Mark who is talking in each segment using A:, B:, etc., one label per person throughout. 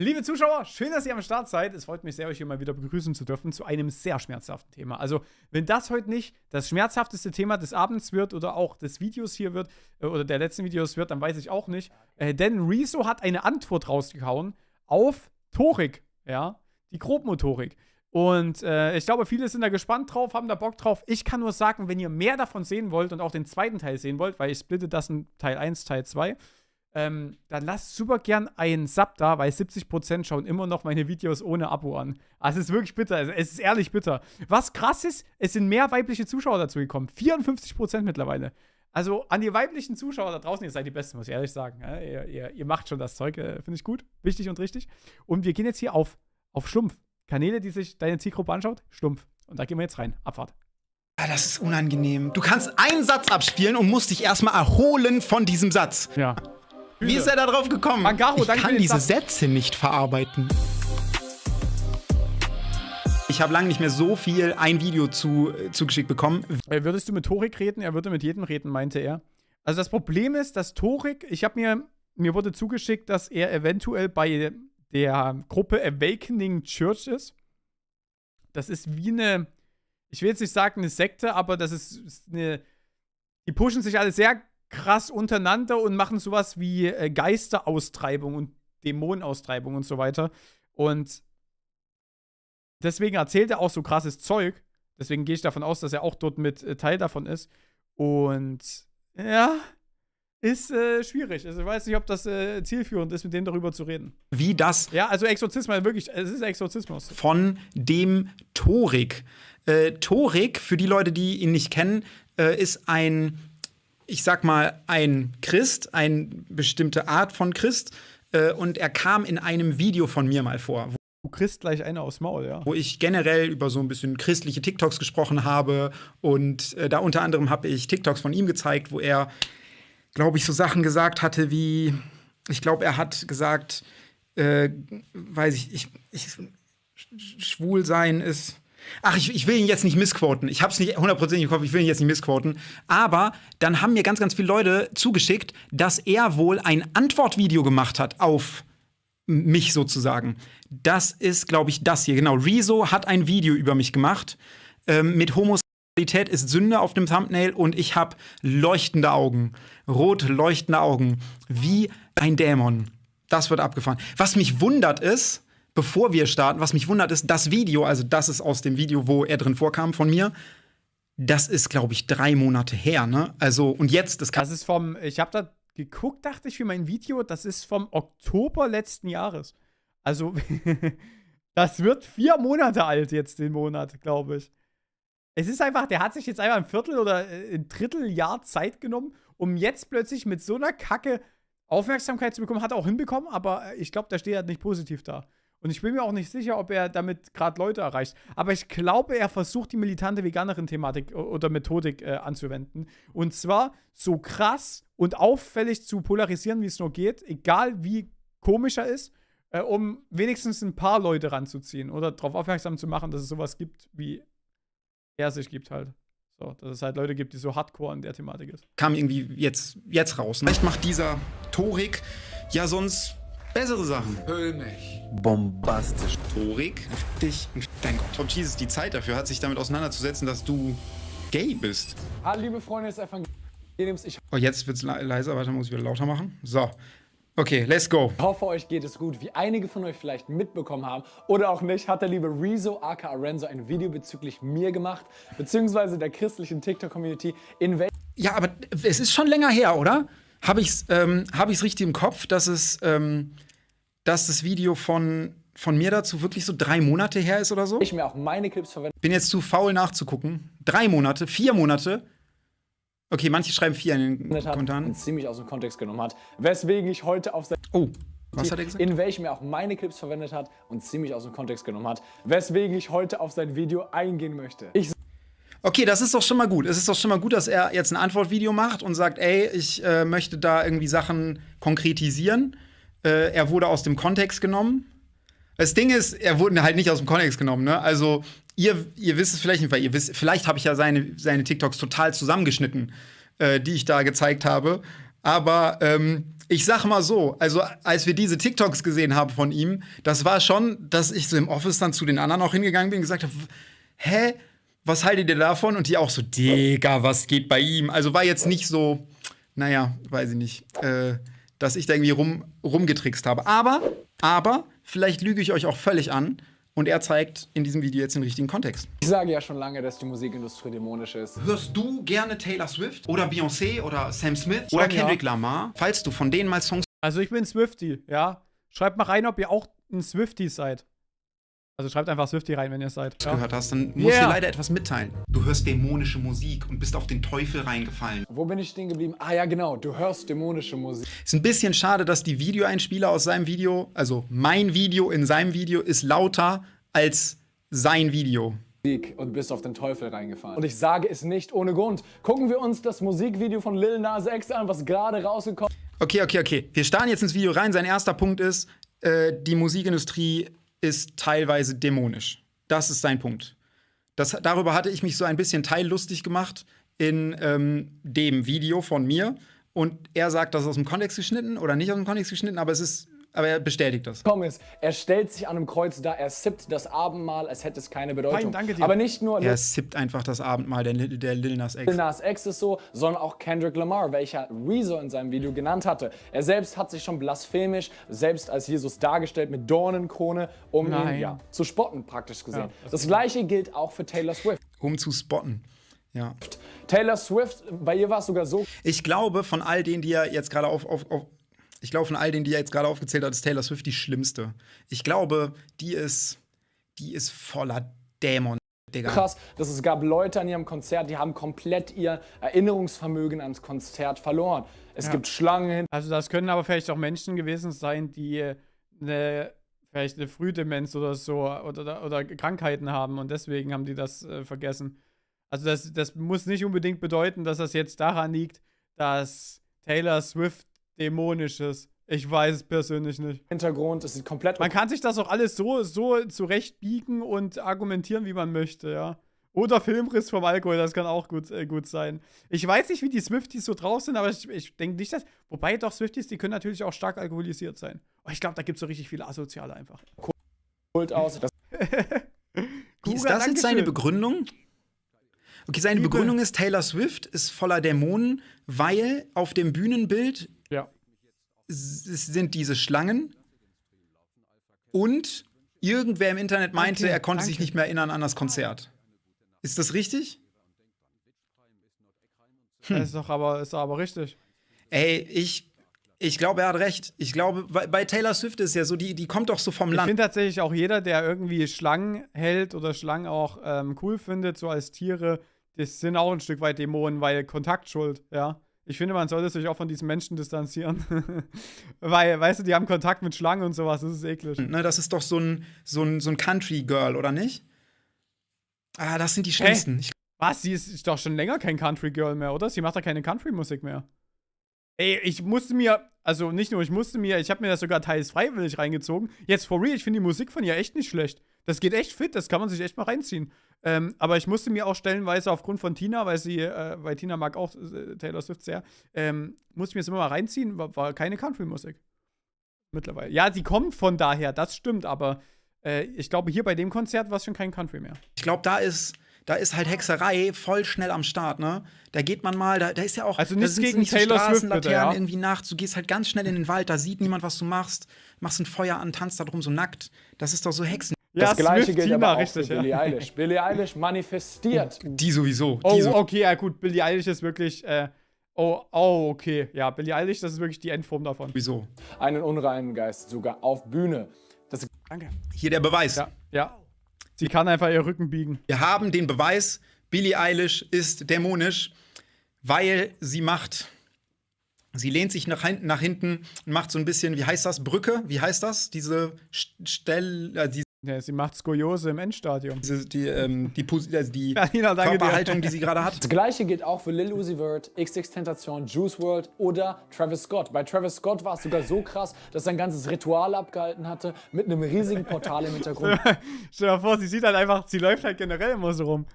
A: Liebe Zuschauer, schön, dass ihr am Start seid. Es freut mich sehr, euch hier mal wieder begrüßen zu dürfen zu einem sehr schmerzhaften Thema. Also, wenn das heute nicht das schmerzhafteste Thema des Abends wird oder auch des Videos hier wird äh, oder der letzten Videos wird, dann weiß ich auch nicht. Äh, denn Rezo hat eine Antwort rausgehauen auf Torik, ja, die Grobmotorik. Und äh, ich glaube, viele sind da gespannt drauf, haben da Bock drauf. Ich kann nur sagen, wenn ihr mehr davon sehen wollt und auch den zweiten Teil sehen wollt, weil ich splitte das in Teil 1, Teil 2, ähm, dann lasst super gern einen Sub da, weil 70% schauen immer noch meine Videos ohne Abo an. Also es ist wirklich bitter, es ist ehrlich bitter. Was krass ist, es sind mehr weibliche Zuschauer dazu gekommen. 54% mittlerweile. Also an die weiblichen Zuschauer da draußen, ihr seid die Besten, muss ich ehrlich sagen. Ja, ihr, ihr, ihr, macht schon das Zeug, äh, finde ich gut, wichtig und richtig. Und wir gehen jetzt hier auf, auf Schlumpf. Kanäle, die sich deine Zielgruppe anschaut, Schlumpf. Und da gehen wir jetzt rein. Abfahrt. Ah, das ist unangenehm. Du kannst einen Satz abspielen und musst dich
B: erstmal erholen von diesem Satz. Ja. Wie ist er da drauf gekommen? Magaro, ich kann diese Sätze
A: nicht verarbeiten. Ich habe lange nicht mehr so viel ein Video zu, äh, zugeschickt bekommen. Äh, würdest du mit Torik reden? Er würde mit jedem reden, meinte er. Also das Problem ist, dass Torik, ich habe mir, mir wurde zugeschickt, dass er eventuell bei der Gruppe Awakening Church ist. Das ist wie eine, ich will jetzt nicht sagen eine Sekte, aber das ist eine, die pushen sich alle sehr krass untereinander und machen sowas wie äh, Geisteraustreibung und Dämonenaustreibung und so weiter. Und deswegen erzählt er auch so krasses Zeug. Deswegen gehe ich davon aus, dass er auch dort mit äh, Teil davon ist. Und ja, ist äh, schwierig. Also ich weiß nicht, ob das äh, zielführend ist, mit dem darüber zu reden. Wie das? Ja, also Exorzismus, wirklich, es ist Exorzismus.
B: Von dem Torik. Äh, Torik, für die Leute, die ihn nicht kennen, äh, ist ein ich sag mal, ein Christ, eine bestimmte Art von Christ. Äh, und er kam in einem Video von mir mal vor. Du kriegst gleich eine aus Maul, ja. Wo ich generell über so ein bisschen christliche TikToks gesprochen habe. Und äh, da unter anderem habe ich TikToks von ihm gezeigt, wo er, glaube ich, so Sachen gesagt hatte wie, ich glaube, er hat gesagt, äh, weiß ich, ich, ich, schwul sein ist Ach, ich, ich will ihn jetzt nicht missquoten. Ich habe es nicht hundertprozentig im Kopf, ich will ihn jetzt nicht missquoten. Aber dann haben mir ganz, ganz viele Leute zugeschickt, dass er wohl ein Antwortvideo gemacht hat auf mich sozusagen. Das ist, glaube ich, das hier. Genau, Rezo hat ein Video über mich gemacht ähm, mit Homosexualität ist Sünde auf dem Thumbnail und ich habe leuchtende Augen. Rot leuchtende Augen. Wie ein Dämon. Das wird abgefahren. Was mich wundert ist, bevor wir starten, was mich wundert, ist das Video, also das ist aus dem Video, wo er drin vorkam von mir. Das ist, glaube ich, drei Monate her, ne? Also, und jetzt,
A: das kann. Das ist vom, ich habe da geguckt, dachte ich, für mein Video, das ist vom Oktober letzten Jahres. Also, das wird vier Monate alt jetzt, den Monat, glaube ich. Es ist einfach, der hat sich jetzt einfach ein Viertel oder äh, ein Dritteljahr Zeit genommen, um jetzt plötzlich mit so einer Kacke Aufmerksamkeit zu bekommen. Hat er auch hinbekommen, aber äh, ich glaube, da steht er halt nicht positiv da. Und ich bin mir auch nicht sicher, ob er damit gerade Leute erreicht. Aber ich glaube, er versucht, die militante Veganerin-Thematik oder Methodik äh, anzuwenden. Und zwar so krass und auffällig zu polarisieren, wie es nur geht, egal wie komisch er ist, äh, um wenigstens ein paar Leute ranzuziehen oder darauf aufmerksam zu machen, dass es sowas gibt, wie er sich gibt halt. So, dass es halt Leute gibt, die so hardcore an der Thematik ist.
B: Kam irgendwie jetzt, jetzt raus. Ne? Vielleicht macht dieser Torik ja sonst Bessere Sachen.
C: Hölmisch.
B: Bombastisch. Torik. Dich. Dein Gott. Tom Jesus die Zeit dafür hat, sich damit auseinanderzusetzen, dass du gay bist.
C: Hallo, liebe Freunde des Evangeliums. Ich
B: oh, jetzt wird's le leiser, weiter muss ich wieder lauter machen. So. Okay, let's go.
C: Ich hoffe, euch geht es gut. Wie einige von euch vielleicht mitbekommen haben oder auch nicht, hat der liebe Rezo aka Renzo ein Video bezüglich mir gemacht, beziehungsweise der christlichen TikTok-Community in welcher. Ja, aber es ist
B: schon länger her, oder? Habe ich es ähm, hab richtig im Kopf, dass es ähm, dass das Video von, von mir dazu wirklich so drei Monate her ist oder so. Ich mir auch meine Clips verwende. Bin jetzt zu faul nachzugucken. Drei Monate, vier Monate. Okay, manche schreiben vier in
C: den Kommentaren. ziemlich aus dem Kontext genommen hat. Weswegen ich heute auf sein. Oh. Was hat er gesagt? In welchem er auch meine Clips verwendet hat und ziemlich aus dem Kontext genommen hat. Weswegen ich heute auf sein Video eingehen möchte. Ich Okay, das ist doch schon mal gut. Es ist doch schon mal gut, dass er jetzt ein Antwortvideo macht und sagt,
B: ey, ich äh, möchte da irgendwie Sachen konkretisieren äh, er wurde aus dem Kontext genommen. Das Ding ist, er wurde halt nicht aus dem Kontext genommen, ne? Also, ihr, ihr wisst es vielleicht nicht, weil ihr wisst, vielleicht habe ich ja seine, seine TikToks total zusammengeschnitten, äh, die ich da gezeigt habe. Aber ähm, ich sag mal so, also als wir diese TikToks gesehen haben von ihm, das war schon, dass ich so im Office dann zu den anderen auch hingegangen bin und gesagt habe, hä, was haltet ihr davon? Und die auch so, Digga, was geht bei ihm? Also war jetzt nicht so, naja, weiß ich nicht. Äh, dass ich da irgendwie rum, rumgetrickst habe. Aber, aber, vielleicht lüge ich euch auch völlig an. Und er zeigt in diesem Video jetzt den richtigen Kontext. Ich sage ja schon lange, dass die Musikindustrie dämonisch ist. Hörst du gerne Taylor Swift oder Beyoncé oder Sam Smith oder Kendrick ja. Lamar?
A: Falls du von denen mal Songs... Also ich bin Swifty, ja. Schreibt mal rein, ob ihr auch ein Swifty seid. Also schreibt einfach Swifty rein, wenn ihr es seid. Ja. gehört hast, dann muss yeah. dir leider
B: etwas mitteilen. Du hörst dämonische Musik und bist auf den Teufel reingefallen.
C: Wo bin ich stehen geblieben? Ah ja, genau, du hörst dämonische Musik.
B: Ist ein bisschen schade, dass die Videoeinspieler aus seinem Video, also
C: mein Video in seinem Video, ist lauter als sein Video und bist auf den Teufel reingefallen. Und ich sage es nicht ohne Grund. Gucken wir uns das Musikvideo von Lil Nas X an, was gerade rausgekommen ist. Okay, okay, okay. Wir starten jetzt ins Video rein. Sein erster Punkt ist, äh,
B: die Musikindustrie ist teilweise dämonisch. Das ist sein Punkt. Das, darüber hatte ich mich so ein bisschen teillustig gemacht in ähm, dem Video von mir.
C: Und er sagt, das ist aus dem Kontext geschnitten oder nicht aus dem Kontext geschnitten, aber es ist aber er bestätigt das. Komm er stellt sich an einem Kreuz da, er sippt das Abendmahl, als hätte es keine Bedeutung. Fein, danke dir. Aber nicht nur. Er sippt einfach
B: das Abendmahl, der, der Lil Nas
C: X. Lil Nas X ist so, sondern auch Kendrick Lamar, welcher Rezo in seinem Video genannt hatte. Er selbst hat sich schon blasphemisch, selbst als Jesus dargestellt, mit Dornenkrone, um Nein. ihn ja, zu spotten, praktisch gesehen. Ja, das, das gleiche klar. gilt auch für Taylor Swift. Um zu spotten. Ja. Taylor Swift, bei ihr war es sogar so. Ich
B: glaube, von all denen, die er jetzt gerade auf, auf, auf, ich glaube, von all denen, die er jetzt gerade aufgezählt hat, ist Taylor Swift die schlimmste.
C: Ich glaube, die ist, die ist voller Dämon. Digga. Krass, dass es gab Leute an ihrem Konzert, die haben komplett ihr Erinnerungsvermögen ans Konzert
A: verloren. Es ja. gibt Schlangen. Also das können aber vielleicht auch Menschen gewesen sein, die äh, eine, vielleicht eine Frühdemenz oder so oder, oder Krankheiten haben und deswegen haben die das äh, vergessen. Also das, das muss nicht unbedingt bedeuten, dass das jetzt daran liegt, dass Taylor Swift Dämonisches. Ich weiß es persönlich nicht. Hintergrund, es ist komplett. Man kann sich das auch alles so, so zurechtbiegen und argumentieren, wie man möchte, ja. Oder Filmriss vom Alkohol, das kann auch gut, äh, gut sein. Ich weiß nicht, wie die Swifties so drauf sind, aber ich, ich denke nicht, dass. Wobei doch Swifties, die können natürlich auch stark alkoholisiert sein. Oh, ich glaube, da gibt es so richtig viele Asoziale einfach.
C: Kult aus. Das
A: Kuga, ist das jetzt seine
C: Begründung?
B: Okay, seine Übel. Begründung ist, Taylor Swift ist voller Dämonen, weil auf dem Bühnenbild es sind diese Schlangen und irgendwer im Internet meinte, okay, er konnte danke. sich nicht mehr erinnern an das Konzert. Ist das richtig?
A: Hm. Das ist doch aber, ist aber richtig.
B: Ey, ich, ich glaube, er hat recht. Ich glaube, bei, Taylor Swift ist ja so, die, die kommt doch so vom Land. Ich finde
A: tatsächlich auch jeder, der irgendwie Schlangen hält oder Schlangen auch ähm, cool findet, so als Tiere, das sind auch ein Stück weit Dämonen, weil Kontaktschuld, ja ich finde, man sollte sich auch von diesen Menschen distanzieren. Weil, weißt du, die haben Kontakt mit Schlangen und sowas, das ist
B: eklig. Ne, das ist doch so ein, so ein, so ein Country-Girl, oder nicht?
A: Ah, das sind die schlimmsten. Hey, was? Sie ist doch schon länger kein Country-Girl mehr, oder? Sie macht doch keine Country-Musik mehr. Ey, ich musste mir, also nicht nur ich musste mir, ich habe mir das sogar teils freiwillig reingezogen. Jetzt for real, ich finde die Musik von ihr echt nicht schlecht. Das geht echt fit, das kann man sich echt mal reinziehen. Ähm, aber ich musste mir auch stellenweise aufgrund von Tina, weil sie, äh, weil Tina mag auch äh, Taylor Swift sehr, ähm, musste ich mir das immer mal reinziehen, war, war keine Country-Musik. Mittlerweile. Ja, sie kommt von daher, das stimmt, aber äh, ich glaube, hier bei dem Konzert war es schon kein Country mehr. Ich glaube, da ist,
B: da ist halt Hexerei voll schnell am Start, ne? Da geht man mal, da, da ist ja auch also nichts gegen nicht Taylor so Swift ja? irgendwie nachts, du gehst halt ganz schnell in den Wald, da sieht niemand, was du machst, machst ein Feuer an, tanzt da drum so nackt. Das ist doch so Hexen. Ja, das gleiche Smith gilt Tina, aber auch richtig, für Billie ja. Eilish.
A: Billie Eilish manifestiert. Die sowieso. Die oh, so okay, ja gut, Billie Eilish ist wirklich. Äh, oh, oh, okay. Ja, Billie Eilish, das ist wirklich die Endform davon. Wieso? Einen unreinen Geist sogar auf Bühne. Das Danke.
C: Hier der Beweis. Ja,
A: ja. Sie kann einfach ihr Rücken biegen. Wir haben den
B: Beweis, Billie Eilish ist dämonisch, weil sie macht. Sie lehnt sich nach, hinten und macht so ein bisschen, wie heißt das, Brücke? Wie heißt das? Diese Stelle, äh, ja, sie macht Skoliose im Endstadium. Die, die, ähm, die, also die Nina, Körperhaltung, die sie gerade hat. Das gleiche
C: gilt auch für Lil Uzi Vert, XX Tentation, Juice World oder Travis Scott. Bei Travis Scott war es sogar so krass, dass er ein ganzes Ritual abgehalten hatte
A: mit einem riesigen Portal im Hintergrund. Stell dir mal vor, sie sieht halt einfach, sie läuft halt generell immer so rum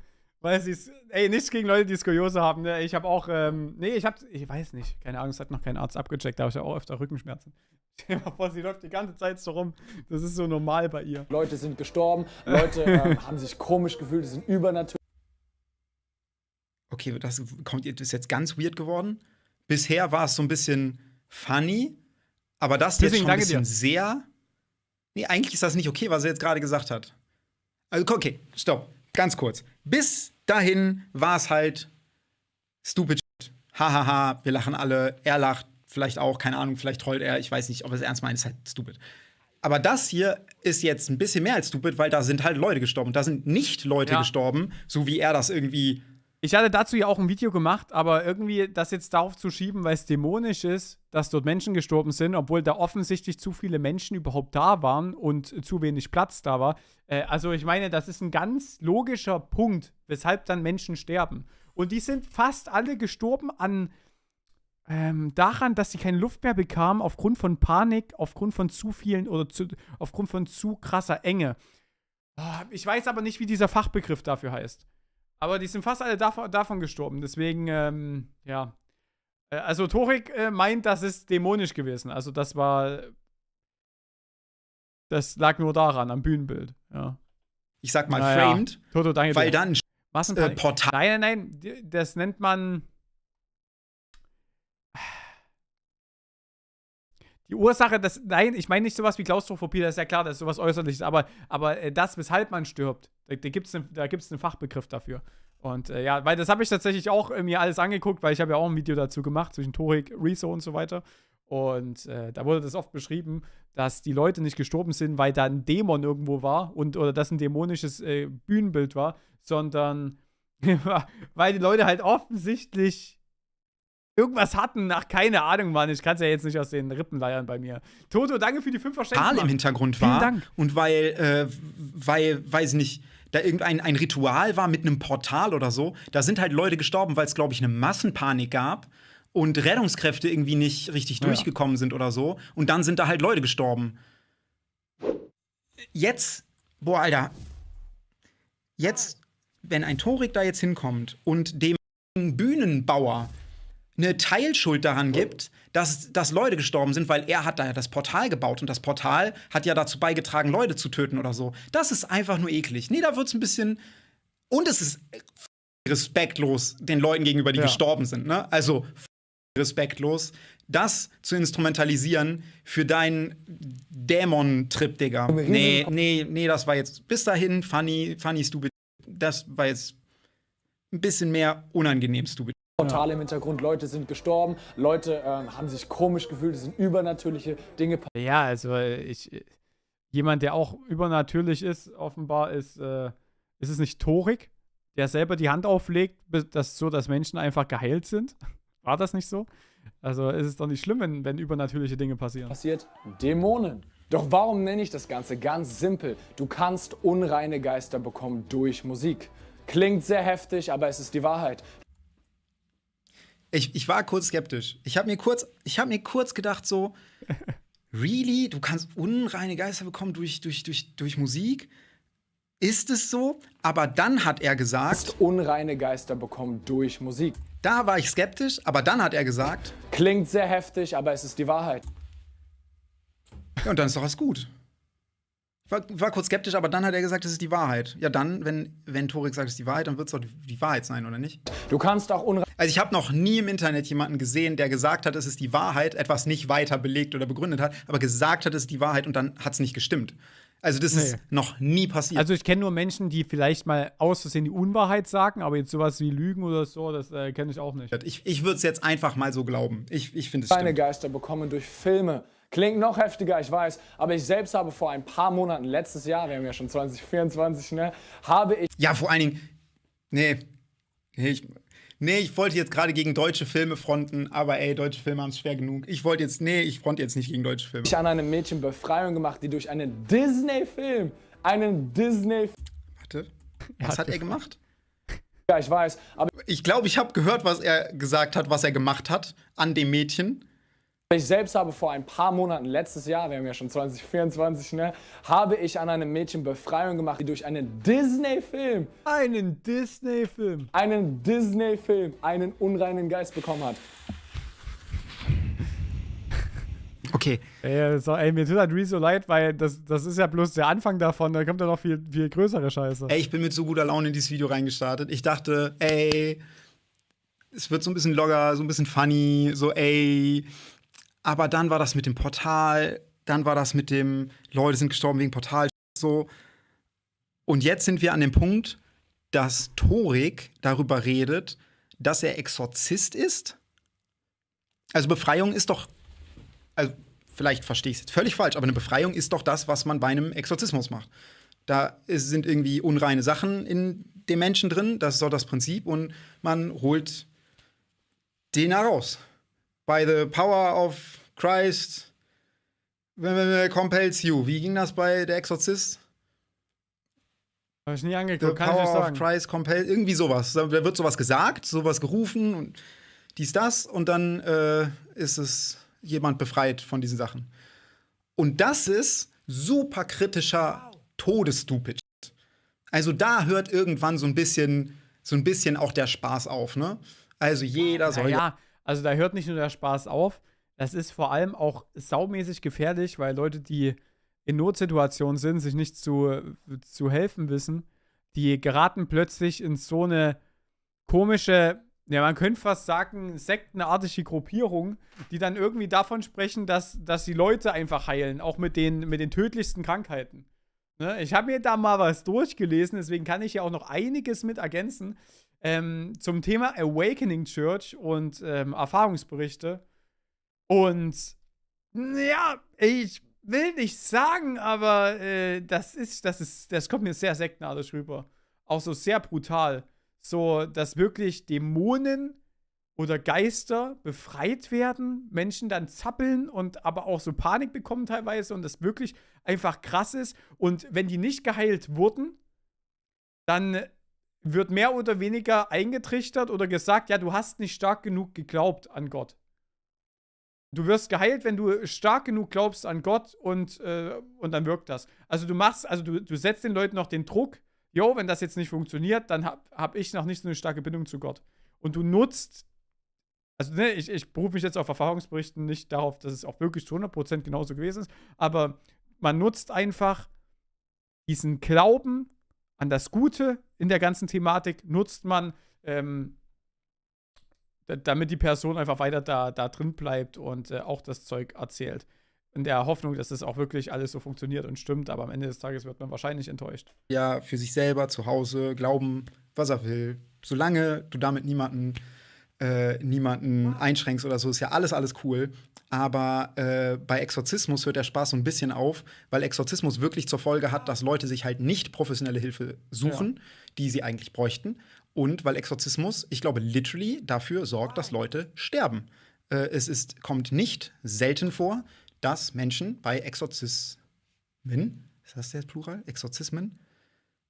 A: weil sie es. Ey, nichts gegen Leute, die Skoliose haben. Ne? Ich habe auch. Ähm, nee, ich habe. Ich weiß nicht. Keine Ahnung, es hat noch kein Arzt abgecheckt. Da habe ich ja auch öfter Rückenschmerzen. Stell dir vor, sie läuft die ganze Zeit so rum. Das ist so normal bei ihr. Leute sind gestorben. Leute äh, haben sich komisch gefühlt. Sie sind übernatürlich.
B: Okay, das kommt das ist jetzt ganz weird geworden. Bisher war es so ein bisschen funny, aber das Deswegen jetzt schon ein bisschen dir. sehr. Nee, eigentlich ist das nicht okay, was er jetzt gerade gesagt hat. Also, okay, stopp ganz kurz. Bis dahin war es halt stupid shit. Hahaha, ha. wir lachen alle. Er lacht, vielleicht auch, keine Ahnung, vielleicht trollt er. Ich weiß nicht, ob er es ernst meint, ist halt stupid. Aber das hier ist jetzt ein bisschen mehr als stupid, weil da sind halt Leute gestorben. da sind nicht Leute ja. gestorben,
A: so wie er das irgendwie ich hatte dazu ja auch ein Video gemacht, aber irgendwie das jetzt darauf zu schieben, weil es dämonisch ist, dass dort Menschen gestorben sind, obwohl da offensichtlich zu viele Menschen überhaupt da waren und zu wenig Platz da war. Äh, also ich meine, das ist ein ganz logischer Punkt, weshalb dann Menschen sterben. Und die sind fast alle gestorben an ähm, daran, dass sie keine Luft mehr bekamen aufgrund von Panik, aufgrund von zu vielen oder zu, aufgrund von zu krasser Enge. Ah, ich weiß aber nicht, wie dieser Fachbegriff dafür heißt. Aber die sind fast alle dav davon gestorben. Deswegen, ähm, ja. Äh, also Torik äh, meint, das ist dämonisch gewesen. Also das war. Das lag nur daran, am Bühnenbild. Ja. Ich sag mal naja. framed. Toto, danke weil dir. dann Was äh, Portal. Nein, nein, nein. Das nennt man. Die Ursache, das, nein, ich meine nicht sowas wie Klaustrophobie, das ist ja klar, das ist sowas Äußerliches, aber, aber äh, das, weshalb man stirbt, da, gibt es einen, Fachbegriff dafür. Und äh, ja, weil das habe ich tatsächlich auch mir alles angeguckt, weil ich habe ja auch ein Video dazu gemacht zwischen Torik, Riso und so weiter. Und äh, da wurde das oft beschrieben, dass die Leute nicht gestorben sind, weil da ein Dämon irgendwo war und oder dass ein dämonisches äh, Bühnenbild war, sondern weil die Leute halt offensichtlich irgendwas hatten, nach keine Ahnung, Mann. Ich kann es ja jetzt nicht aus den Rippen leiern bei mir. Toto, danke für die fünf Verständnisse. im Hintergrund
B: war. Vielen Dank. Und weil, äh, weil, weiß nicht da irgendein ein Ritual war mit einem Portal oder so. Da sind halt Leute gestorben, weil es, glaube ich, eine Massenpanik gab und Rettungskräfte irgendwie nicht richtig ja. durchgekommen sind oder so. Und dann sind da halt Leute gestorben. Jetzt, boah, Alter. Jetzt, wenn ein Torik da jetzt hinkommt und dem Bühnenbauer eine Teilschuld daran gibt, dass, dass Leute gestorben sind, weil er hat da ja das Portal gebaut und das Portal hat ja dazu beigetragen, Leute zu töten oder so. Das ist einfach nur eklig. Nee, da wird's ein bisschen. Und es ist äh, respektlos den Leuten gegenüber, die ja. gestorben sind. Ne? Also respektlos, das zu instrumentalisieren für deinen Dämon-Trip, Digga. Nee, nee, nee, das war jetzt bis dahin funny, funny, stupid. Das war jetzt ein bisschen mehr unangenehm, stupid. Portale
C: im Hintergrund, Leute sind gestorben,
A: Leute ähm, haben sich komisch gefühlt, es sind übernatürliche Dinge passiert. Ja, also äh, ich, äh, jemand, der auch übernatürlich ist, offenbar ist, äh, ist es nicht Torik, der selber die Hand auflegt, dass, so, dass Menschen einfach geheilt sind. War das nicht so? Also ist es doch nicht schlimm, wenn, wenn übernatürliche Dinge passieren. Passiert Dämonen. Doch warum nenne ich
C: das Ganze ganz simpel? Du kannst unreine Geister bekommen durch Musik. Klingt sehr heftig, aber es ist die Wahrheit. Ich, ich war kurz skeptisch.
B: Ich habe mir, kurz, ich hab mir kurz gedacht, so, really? Du kannst unreine Geister bekommen durch, durch, durch, durch Musik? Ist es so? Aber dann hat er gesagt.
C: unreine Geister bekommen durch Musik. Da war ich skeptisch, aber dann hat er gesagt. Klingt sehr heftig, aber es ist die Wahrheit.
B: Ja, und dann ist doch was gut war, war kurz skeptisch, aber dann hat er gesagt, das ist die Wahrheit. Ja, dann, wenn, wenn Torik sagt, es ist die Wahrheit, dann wird es doch die Wahrheit sein, oder nicht? Du kannst auch unre Also, ich habe noch nie im Internet jemanden gesehen, der gesagt hat, es ist die Wahrheit, etwas nicht weiter belegt oder begründet hat, aber gesagt hat, es ist die Wahrheit und dann hat es nicht
A: gestimmt. Also, das nee. ist noch nie passiert. Also, ich kenne nur Menschen, die vielleicht mal aus Versehen die Unwahrheit sagen, aber jetzt sowas wie Lügen oder so, das äh, kenne ich auch nicht. Ich, ich würde es jetzt einfach mal so glauben. Ich, ich finde es Deine Geister bekommen durch Filme Klingt noch heftiger, ich weiß, aber ich selbst habe vor
C: ein paar Monaten, letztes Jahr, wir haben ja schon 2024, ne, habe ich... Ja, vor allen Dingen,
B: nee, nee ich, nee, ich wollte jetzt gerade gegen deutsche Filme fronten, aber ey, deutsche
C: Filme haben es schwer genug. Ich wollte jetzt, nee, ich fronte jetzt nicht gegen deutsche Filme. Ich habe an einem Mädchen Befreiung gemacht, die durch einen Disney-Film, einen Disney... Warte, was hat, hat er gemacht? Ja, ich weiß, aber... Ich glaube, ich habe gehört, was er gesagt hat, was er gemacht hat an dem Mädchen. Ich selbst habe vor ein paar Monaten, letztes Jahr, wir haben ja schon 2024, ne, habe ich an einem Mädchen Befreiung gemacht, die durch einen Disney-Film, einen Disney-Film, einen Disney-Film, einen unreinen Geist bekommen hat.
A: Okay. Ey, so, ey, mir tut das so leid, weil das, das ist ja bloß der Anfang davon, da kommt ja noch viel, viel größere Scheiße. Ey, ich bin mit so guter Laune in dieses Video reingestartet.
B: Ich dachte, ey, es wird so ein bisschen logger, so ein bisschen funny, so ey, aber dann war das mit dem Portal, dann war das mit dem, Leute sind gestorben wegen Portal, so. Und jetzt sind wir an dem Punkt, dass Torik darüber redet, dass er Exorzist ist. Also Befreiung ist doch, also vielleicht verstehe ich es jetzt völlig falsch, aber eine Befreiung ist doch das, was man bei einem Exorzismus macht. Da sind irgendwie unreine Sachen in dem Menschen drin, das ist doch das Prinzip und man holt den heraus by the power of Christ compels you. Wie ging das bei Der Exorzist?
A: Habe ich nie angeguckt, the kann power ich sagen. of
B: Christ compels, irgendwie sowas. Da wird sowas gesagt, sowas gerufen und dies, das und dann äh, ist es jemand befreit von diesen Sachen. Und das ist super kritischer Todesstupid. Also da hört irgendwann so ein bisschen,
A: so ein bisschen auch der Spaß auf, ne? Also jeder soll. Ja, ja also da hört nicht nur der Spaß auf, das ist vor allem auch saumäßig gefährlich, weil Leute, die in Notsituationen sind, sich nicht zu, zu helfen wissen, die geraten plötzlich in so eine komische, ja, man könnte fast sagen, sektenartige Gruppierung, die dann irgendwie davon sprechen, dass, dass die Leute einfach heilen, auch mit den, mit den tödlichsten Krankheiten. Ne? Ich habe mir da mal was durchgelesen, deswegen kann ich ja auch noch einiges mit ergänzen ähm, zum Thema Awakening Church und ähm, Erfahrungsberichte. Und ja, ich will nicht sagen, aber äh, das ist, das ist, das kommt mir sehr sektenartig rüber. Auch so sehr brutal. So, dass wirklich Dämonen oder Geister befreit werden, Menschen dann zappeln und aber auch so Panik bekommen teilweise und das wirklich einfach krass ist. Und wenn die nicht geheilt wurden, dann wird mehr oder weniger eingetrichtert oder gesagt, ja, du hast nicht stark genug geglaubt an Gott. Du wirst geheilt, wenn du stark genug glaubst an Gott und, äh, und dann wirkt das. Also du machst, also du, du setzt den Leuten noch den Druck, jo, wenn das jetzt nicht funktioniert, dann hab, hab ich noch nicht so eine starke Bindung zu Gott. Und du nutzt, also ne, ich, ich berufe mich jetzt auf Erfahrungsberichten nicht darauf, dass es auch wirklich zu 100% genauso gewesen ist, aber man nutzt einfach diesen Glauben an das Gute in der ganzen Thematik nutzt man, ähm, damit die Person einfach weiter da, da drin bleibt und äh, auch das Zeug erzählt. In der Hoffnung, dass das auch wirklich alles so funktioniert und stimmt, aber am Ende des Tages wird man wahrscheinlich enttäuscht.
B: Ja, für sich selber, zu Hause, glauben, was er will. Solange du damit niemanden äh, niemanden einschränkst oder so, ist ja alles, alles cool. Aber äh, bei Exorzismus hört der Spaß so ein bisschen auf, weil Exorzismus wirklich zur Folge hat, dass Leute sich halt nicht professionelle Hilfe suchen, ja. die sie eigentlich bräuchten. Und weil Exorzismus, ich glaube, literally dafür sorgt, dass Leute sterben. Äh, es ist, kommt nicht selten vor, dass Menschen bei Exorzismen,
C: ist das der Plural? Exorzismen?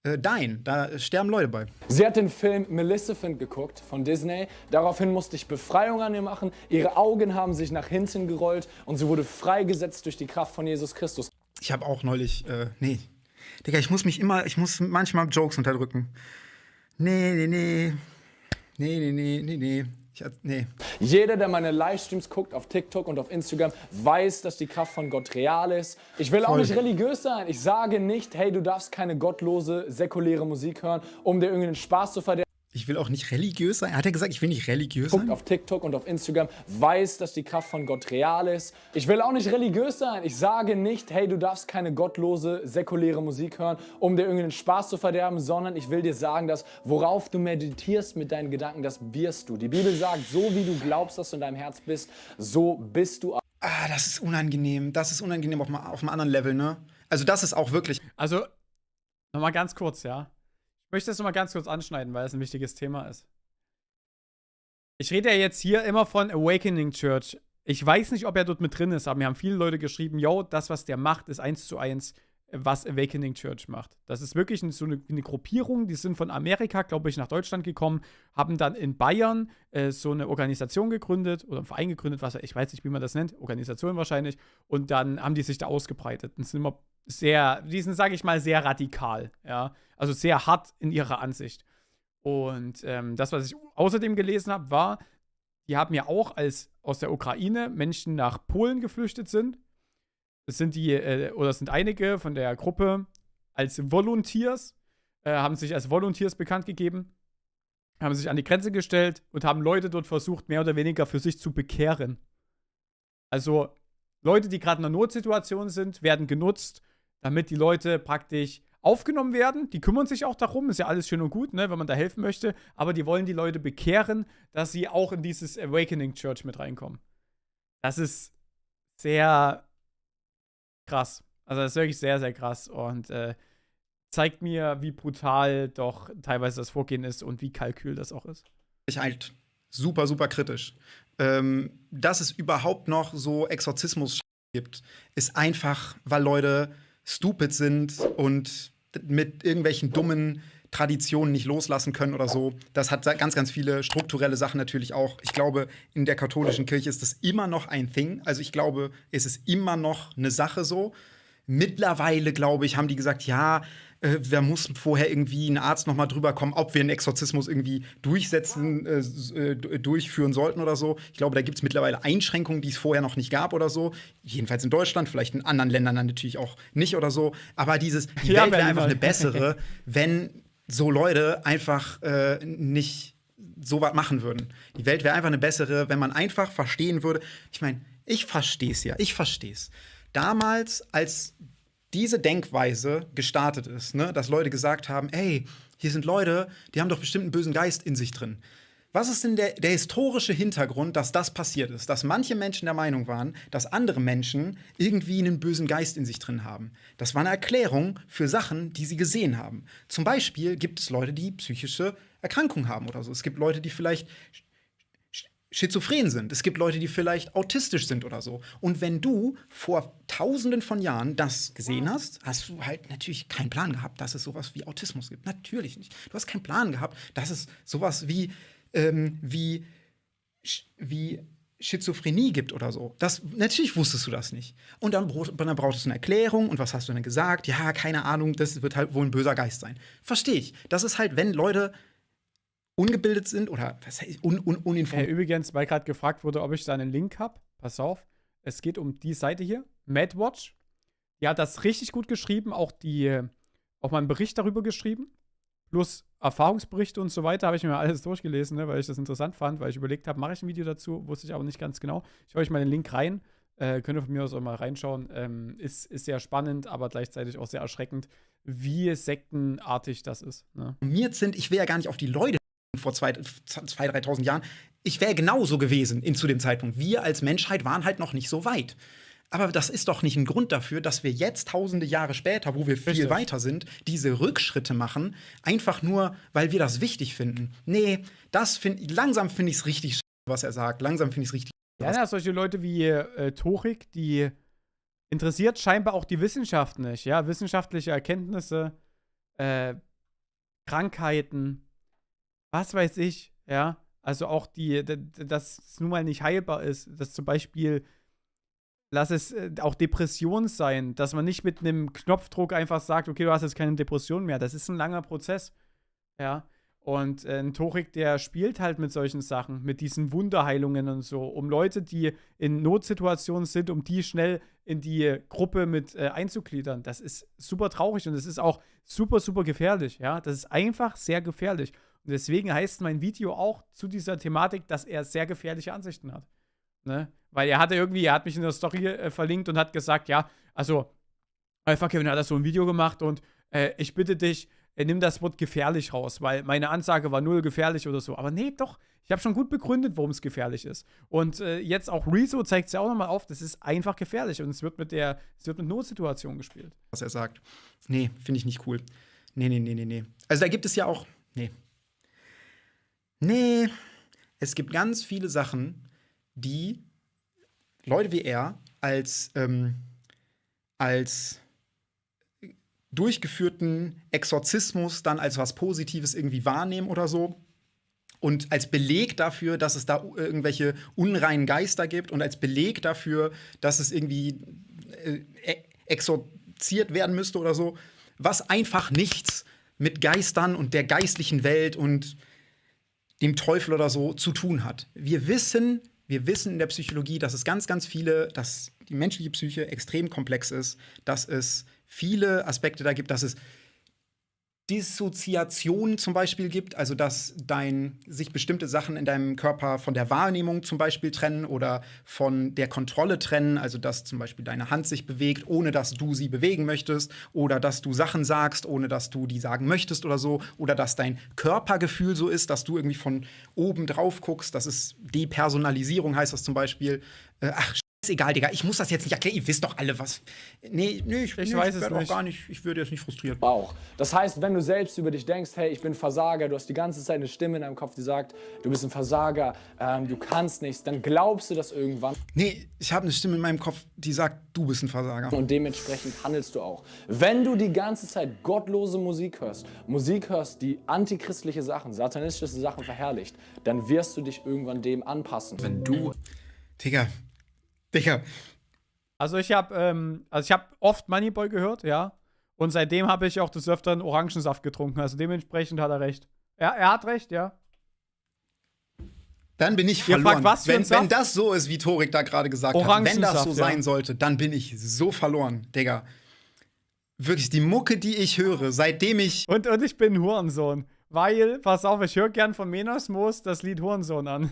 C: äh, Dein. Da sterben Leute bei. Sie hat den Film Maleficent geguckt von Disney. Daraufhin musste ich Befreiung an ihr machen. Ihre Augen haben sich nach hinten gerollt und sie wurde freigesetzt durch die Kraft von Jesus Christus. Ich habe auch neulich,
B: äh, nee. Digga, ich muss mich immer, ich muss manchmal Jokes unterdrücken. Nee, nee,
C: nee. Nee, nee, nee, nee, nee. Ich, nee. Jeder, der meine Livestreams guckt auf TikTok und auf Instagram, weiß, dass die Kraft von Gott real ist. Ich will Voll. auch nicht religiös sein. Ich sage nicht, hey, du darfst keine gottlose, säkuläre Musik hören, um dir irgendeinen Spaß zu verderben ich will auch nicht religiös sein. Er Hat ja gesagt, ich will nicht religiös Guckt sein? Guckt auf TikTok und auf Instagram, weiß, dass die Kraft von Gott real ist. Ich will auch nicht religiös sein. Ich sage nicht, hey, du darfst keine gottlose, säkuläre Musik hören, um dir irgendeinen Spaß zu verderben, sondern ich will dir sagen, dass worauf du meditierst mit deinen Gedanken, das wirst du. Die Bibel sagt, so wie du glaubst, dass du in deinem Herz bist, so bist du. auch. Ah, das ist unangenehm. Das ist unangenehm auf, auf einem anderen Level, ne? Also das
A: ist auch wirklich. Also, nochmal ganz kurz, ja. Ich möchte das nochmal ganz kurz anschneiden, weil es ein wichtiges Thema ist. Ich rede ja jetzt hier immer von Awakening Church. Ich weiß nicht, ob er dort mit drin ist, aber mir haben viele Leute geschrieben, yo, das, was der macht, ist eins zu eins, was Awakening Church macht. Das ist wirklich so eine, eine Gruppierung, die sind von Amerika, glaube ich, nach Deutschland gekommen, haben dann in Bayern äh, so eine Organisation gegründet oder einen Verein gegründet, was ich weiß nicht, wie man das nennt, Organisation wahrscheinlich, und dann haben die sich da ausgebreitet und sind immer sehr, die sind, sage ich mal, sehr radikal, ja. Also sehr hart in ihrer Ansicht. Und ähm, das, was ich außerdem gelesen habe, war, die haben ja auch, als aus der Ukraine Menschen nach Polen geflüchtet sind, es sind die, äh, oder sind einige von der Gruppe als Volunteers, äh, haben sich als Volunteers bekannt gegeben, haben sich an die Grenze gestellt und haben Leute dort versucht, mehr oder weniger für sich zu bekehren. Also Leute, die gerade in einer Notsituation sind, werden genutzt, damit die Leute praktisch aufgenommen werden. Die kümmern sich auch darum, ist ja alles schön und gut, ne, wenn man da helfen möchte, aber die wollen die Leute bekehren, dass sie auch in dieses Awakening Church mit reinkommen. Das ist sehr krass. Also das ist wirklich sehr, sehr krass und äh, zeigt mir, wie brutal doch teilweise das Vorgehen ist und wie kalkül das auch ist.
B: Ich halt super, super kritisch ähm, dass es überhaupt noch so Exorzismus gibt, ist einfach, weil Leute stupid sind und mit irgendwelchen dummen Traditionen nicht loslassen können oder so. Das hat ganz, ganz viele strukturelle Sachen natürlich auch. Ich glaube, in der katholischen Kirche ist das immer noch ein Thing. Also ich glaube, es ist immer noch eine Sache so. Mittlerweile, glaube ich, haben die gesagt, ja, äh, da muss vorher irgendwie ein Arzt nochmal drüber kommen, ob wir einen Exorzismus irgendwie durchsetzen, äh, äh, äh, durchführen sollten oder so. Ich glaube, da gibt es mittlerweile Einschränkungen, die es vorher noch nicht gab oder so. Jedenfalls in Deutschland, vielleicht in anderen Ländern dann natürlich auch nicht oder so. Aber dieses, die ja, Welt wäre einfach eine bessere, wenn so Leute einfach äh, nicht so was machen würden. Die Welt wäre einfach eine bessere, wenn man einfach verstehen würde. Ich meine, ich verstehe es ja, ich verstehe es. Damals, als diese Denkweise gestartet ist, ne? dass Leute gesagt haben, hey, hier sind Leute, die haben doch bestimmt einen bösen Geist in sich drin. Was ist denn der, der, historische Hintergrund, dass das passiert ist? Dass manche Menschen der Meinung waren, dass andere Menschen irgendwie einen bösen Geist in sich drin haben. Das war eine Erklärung für Sachen, die sie gesehen haben. Zum Beispiel gibt es Leute, die psychische Erkrankungen haben oder so. Es gibt Leute, die vielleicht schizophren sind. Es gibt Leute, die vielleicht autistisch sind oder so. Und wenn du vor tausenden von Jahren das gesehen hast, hast du halt natürlich keinen Plan gehabt, dass es sowas wie Autismus gibt. Natürlich nicht. Du hast keinen Plan gehabt, dass es sowas wie, ähm, wie, wie Schizophrenie gibt oder so. Das, natürlich wusstest du das nicht. Und dann, dann brauchtest du eine Erklärung und was hast du denn gesagt? Ja, keine Ahnung, das wird halt wohl ein böser Geist sein. Verstehe ich. Das ist halt, wenn Leute
A: ungebildet sind oder was heißt un, un, uninformiert. Hey, übrigens, weil gerade gefragt wurde, ob ich da einen Link habe, pass auf, es geht um die Seite hier, MadWatch. Die hat das richtig gut geschrieben, auch die, auch mal einen Bericht darüber geschrieben, plus Erfahrungsberichte und so weiter, habe ich mir alles durchgelesen, ne, weil ich das interessant fand, weil ich überlegt habe, mache ich ein Video dazu, wusste ich aber nicht ganz genau. Ich hau euch mal den Link rein, äh, könnt ihr von mir aus auch mal reinschauen. Ähm, ist, ist sehr spannend, aber gleichzeitig auch sehr erschreckend, wie sektenartig das ist.
B: Ne? Mir sind, ich will ja gar nicht auf die Leute vor 2.000, 3.000 Jahren. Ich wäre genauso gewesen in, zu dem Zeitpunkt. Wir als Menschheit waren halt noch nicht so weit. Aber das ist doch nicht ein Grund dafür, dass wir jetzt tausende Jahre später, wo wir viel Richtig. weiter sind, diese Rückschritte machen, einfach nur, weil wir das wichtig finden.
A: Nee, das find, langsam finde ich es richtig, sch was er sagt. Langsam finde ich es richtig. Ja, ja, solche Leute wie äh, Torik, die interessiert scheinbar auch die Wissenschaft nicht. Ja, wissenschaftliche Erkenntnisse, äh, Krankheiten, was weiß ich, ja. Also auch die, dass es nun mal nicht heilbar ist, dass zum Beispiel, lass es äh, auch Depression sein, dass man nicht mit einem Knopfdruck einfach sagt, okay, du hast jetzt keine Depression mehr. Das ist ein langer Prozess, ja. Und äh, ein Torik, der spielt halt mit solchen Sachen, mit diesen Wunderheilungen und so, um Leute, die in Notsituationen sind, um die schnell in die Gruppe mit äh, einzugliedern. Das ist super traurig und es ist auch super, super gefährlich, ja. Das ist einfach sehr gefährlich. Und deswegen heißt mein Video auch zu dieser Thematik, dass er sehr gefährliche Ansichten hat. Ne? Weil er hatte irgendwie, er hat mich in der Story äh, verlinkt und hat gesagt, ja, also, Alpha äh, Kevin hat das so ein Video gemacht und äh, ich bitte dich, äh, nimm das Wort gefährlich raus, weil meine Ansage war null gefährlich oder so. Aber nee, doch, ich habe schon gut begründet, warum es gefährlich ist. Und äh, jetzt auch Rezo zeigt es ja auch nochmal auf, das ist einfach gefährlich und es wird mit der, es wird mit Notsituation gespielt.
B: Was er sagt. Nee, finde ich nicht cool. Nee, nee, nee, nee, nee. Also da gibt es ja auch, nee, Nee, es gibt ganz viele Sachen, die Leute wie er als, ähm, als durchgeführten Exorzismus dann als was Positives irgendwie wahrnehmen oder so. Und als Beleg dafür, dass es da irgendwelche unreinen Geister gibt und als Beleg dafür, dass es irgendwie äh, e-, exorziert werden müsste oder so, was einfach nichts mit Geistern und der geistlichen Welt und dem Teufel oder so zu tun hat. Wir wissen, wir wissen in der Psychologie, dass es ganz, ganz viele, dass die menschliche Psyche extrem komplex ist, dass es viele Aspekte da gibt, dass es Dissoziation zum Beispiel gibt, also dass dein sich bestimmte Sachen in deinem Körper von der Wahrnehmung zum Beispiel trennen oder von der Kontrolle trennen, also dass zum Beispiel deine Hand sich bewegt, ohne dass du sie bewegen möchtest, oder dass du Sachen sagst, ohne dass du die sagen möchtest oder so, oder dass dein Körpergefühl so ist, dass du irgendwie von oben drauf guckst, das ist Depersonalisierung heißt das zum Beispiel. Äh, ach, ist egal, Digga. Ich muss das jetzt nicht erklären. Ihr wisst doch alle, was. Nee, nee, ich, ich nee, weiß ich es noch gar
C: nicht. Ich würde jetzt nicht frustriert. Bauch. Das heißt, wenn du selbst über dich denkst, hey, ich bin Versager, du hast die ganze Zeit eine Stimme in deinem Kopf, die sagt, du bist ein Versager, ähm, du kannst nichts, dann glaubst du das irgendwann. Nee, ich habe eine Stimme in meinem Kopf, die sagt,
B: du bist ein Versager.
C: Und dementsprechend handelst du auch. Wenn du die ganze Zeit gottlose Musik hörst, Musik hörst, die antichristliche Sachen, satanistische Sachen verherrlicht, dann wirst du dich irgendwann dem anpassen. Wenn du. Digga,
A: Digga. Also ich habe ähm, also ich oft Moneyboy gehört, ja. Und seitdem habe ich auch des Öfteren Orangensaft getrunken. Also dementsprechend hat er recht. Er, er hat recht, ja. Dann bin ich verloren. Fragt, was wenn, wenn das
B: so ist, wie Torik da gerade gesagt hat, wenn das so sein ja. sollte, dann bin ich so verloren, Digga. Wirklich,
A: die Mucke, die ich höre, seitdem ich. Und, und ich bin Hurensohn. Weil, pass auf, ich höre gern von Menosmos das Lied Hurensohn an.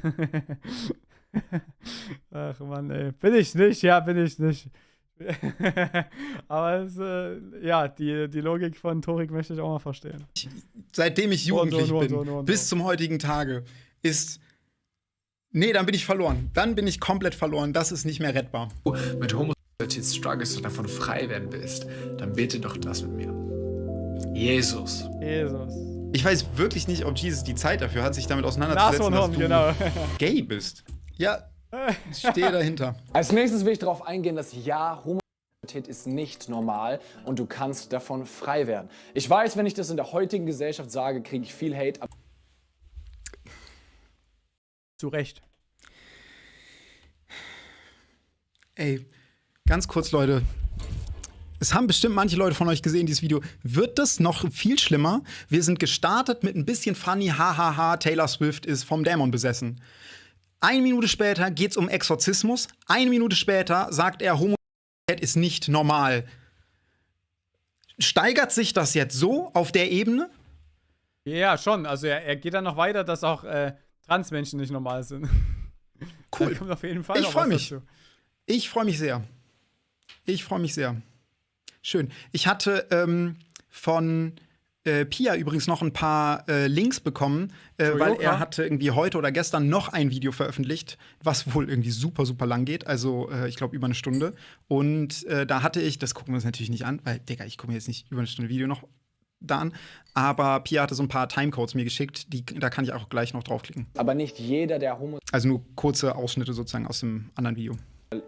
A: Ach man, ey. Bin ich nicht, ja, bin ich nicht. Aber es, äh, ja, die, die Logik von Torik möchte ich auch mal verstehen. Seitdem ich jugendlich bin, bis zum
B: heutigen Tage, ist. Nee, dann bin ich verloren. Dann bin ich komplett verloren. Das ist nicht mehr rettbar. Oh, mit Homosexualität struggles und davon frei werden willst, dann bete doch das mit mir. Jesus. Jesus. Ich weiß wirklich nicht, ob Jesus die Zeit dafür hat, sich damit auseinanderzusetzen, Last dass du genau. gay bist.
C: Ja, ich stehe dahinter. Als nächstes will ich darauf eingehen, dass ja, Homosexualität ist nicht normal und du kannst davon frei werden. Ich weiß, wenn ich das in der heutigen Gesellschaft sage, kriege ich viel Hate. Aber Zu Recht.
B: Ey, ganz kurz, Leute. Es haben bestimmt manche Leute von euch gesehen, dieses Video. Wird das noch viel schlimmer? Wir sind gestartet mit ein bisschen funny, hahaha, Taylor Swift ist vom Dämon besessen. Eine Minute später geht es um Exorzismus. Eine Minute später sagt er, Homosexualität ist nicht normal. Steigert sich das jetzt so auf der Ebene?
A: Ja, schon. Also er, er geht dann noch weiter, dass auch äh, Transmenschen nicht normal sind. Cool. kommt auf jeden Fall ich freue mich. Dazu.
B: Ich freue mich sehr. Ich freue mich sehr. Schön. Ich hatte ähm, von äh, Pia übrigens noch ein paar äh, Links bekommen, äh, weil er hatte irgendwie heute oder gestern noch ein Video veröffentlicht, was wohl irgendwie super, super lang geht. Also äh, ich glaube über eine Stunde. Und äh, da hatte ich, das gucken wir uns natürlich nicht an, weil, Digga, ich gucke mir jetzt nicht über eine Stunde Video noch da an. Aber Pia hatte so ein paar Timecodes mir geschickt, die, da kann ich auch gleich noch draufklicken.
C: Aber nicht jeder, der homo
B: Also nur kurze Ausschnitte sozusagen aus dem anderen Video.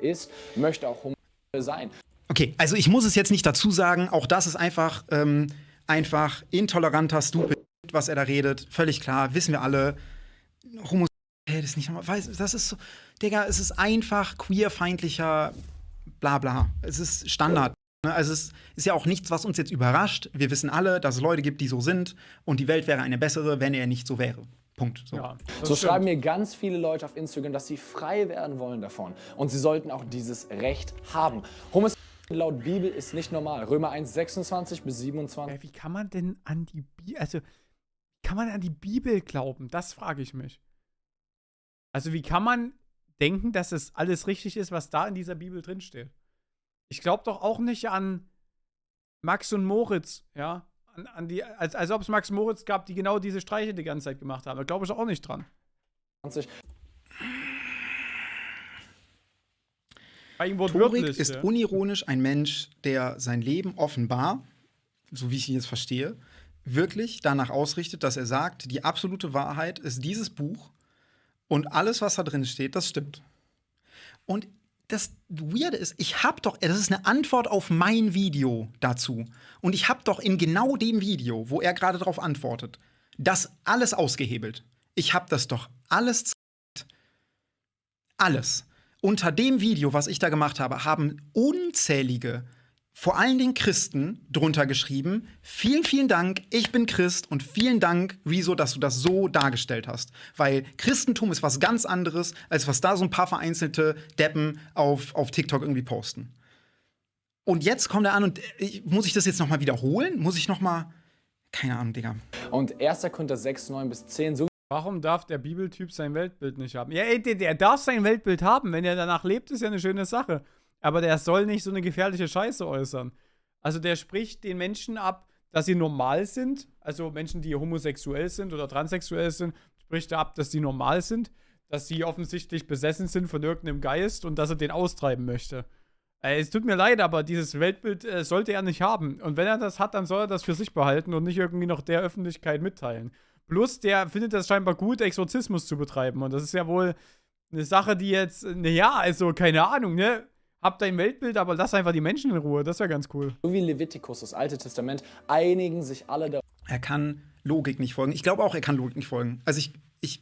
C: Ist, möchte auch homo sein.
B: Okay, also ich muss es jetzt nicht dazu sagen, auch das ist einfach. Ähm, einfach intoleranter Stupid, was er da redet. Völlig klar, wissen wir alle. Homosexuell ist nicht normal. Weiß, das ist so, Digga, es ist einfach queerfeindlicher Blabla. Bla. Es ist Standard. Ne? Also es ist ja auch nichts, was uns jetzt überrascht. Wir wissen alle, dass es Leute gibt, die so sind und die Welt wäre eine bessere, wenn er nicht so wäre. Punkt. So, ja, so schreiben mir
C: ganz viele Leute auf Instagram, dass sie frei werden wollen davon. Und sie sollten auch dieses Recht haben. Homosexuell laut Bibel ist nicht normal. Römer 1, 26
A: bis 27. Äh, wie kann man denn an die Bibel, also, kann man an die Bibel glauben? Das frage ich mich. Also, wie kann man denken, dass es alles richtig ist, was da in dieser Bibel drinsteht? Ich glaube doch auch nicht an Max und Moritz, ja? An, an die, als, als ob es Max und Moritz gab, die genau diese Streiche die ganze Zeit gemacht haben. Da glaube ich auch nicht dran. 20. Turing ist ja.
B: unironisch ein Mensch, der sein Leben offenbar, so wie ich ihn jetzt verstehe, wirklich danach ausrichtet, dass er sagt, die absolute Wahrheit ist dieses Buch und alles, was da drin steht, das stimmt. Und das Weirde ist, ich habe doch, das ist eine Antwort auf mein Video dazu. Und ich habe doch in genau dem Video, wo er gerade darauf antwortet, das alles ausgehebelt. Ich habe das doch alles. Alles unter dem Video, was ich da gemacht habe, haben unzählige, vor allen Dingen Christen, drunter geschrieben: Vielen, vielen Dank, ich bin Christ und vielen Dank, Riso, dass du das so dargestellt hast. Weil Christentum ist was ganz anderes, als was da so ein paar vereinzelte Deppen auf, auf TikTok irgendwie posten. Und jetzt kommt er an und äh, ich, muss ich das jetzt nochmal wiederholen? Muss ich nochmal. Keine Ahnung, Digga.
C: Und
A: 1. Korinther 6, 9 bis 10, so Warum darf der Bibeltyp sein Weltbild nicht haben? Ja, ey, der, der darf sein Weltbild haben. Wenn er danach lebt, ist ja eine schöne Sache. Aber der soll nicht so eine gefährliche Scheiße äußern. Also der spricht den Menschen ab, dass sie normal sind. Also Menschen, die homosexuell sind oder transsexuell sind, spricht er ab, dass sie normal sind. Dass sie offensichtlich besessen sind von irgendeinem Geist und dass er den austreiben möchte. Äh, es tut mir leid, aber dieses Weltbild äh, sollte er nicht haben. Und wenn er das hat, dann soll er das für sich behalten und nicht irgendwie noch der Öffentlichkeit mitteilen. Plus, der findet das scheinbar gut, Exorzismus zu betreiben. Und das ist ja wohl eine Sache, die jetzt, naja, also keine Ahnung, ne? Hab dein Weltbild, aber lass einfach die Menschen in Ruhe. Das wäre ganz cool. So wie Leviticus, das Alte
C: Testament, einigen sich alle da.
B: Er kann Logik nicht folgen. Ich glaube auch, er kann Logik nicht folgen. Also ich, ich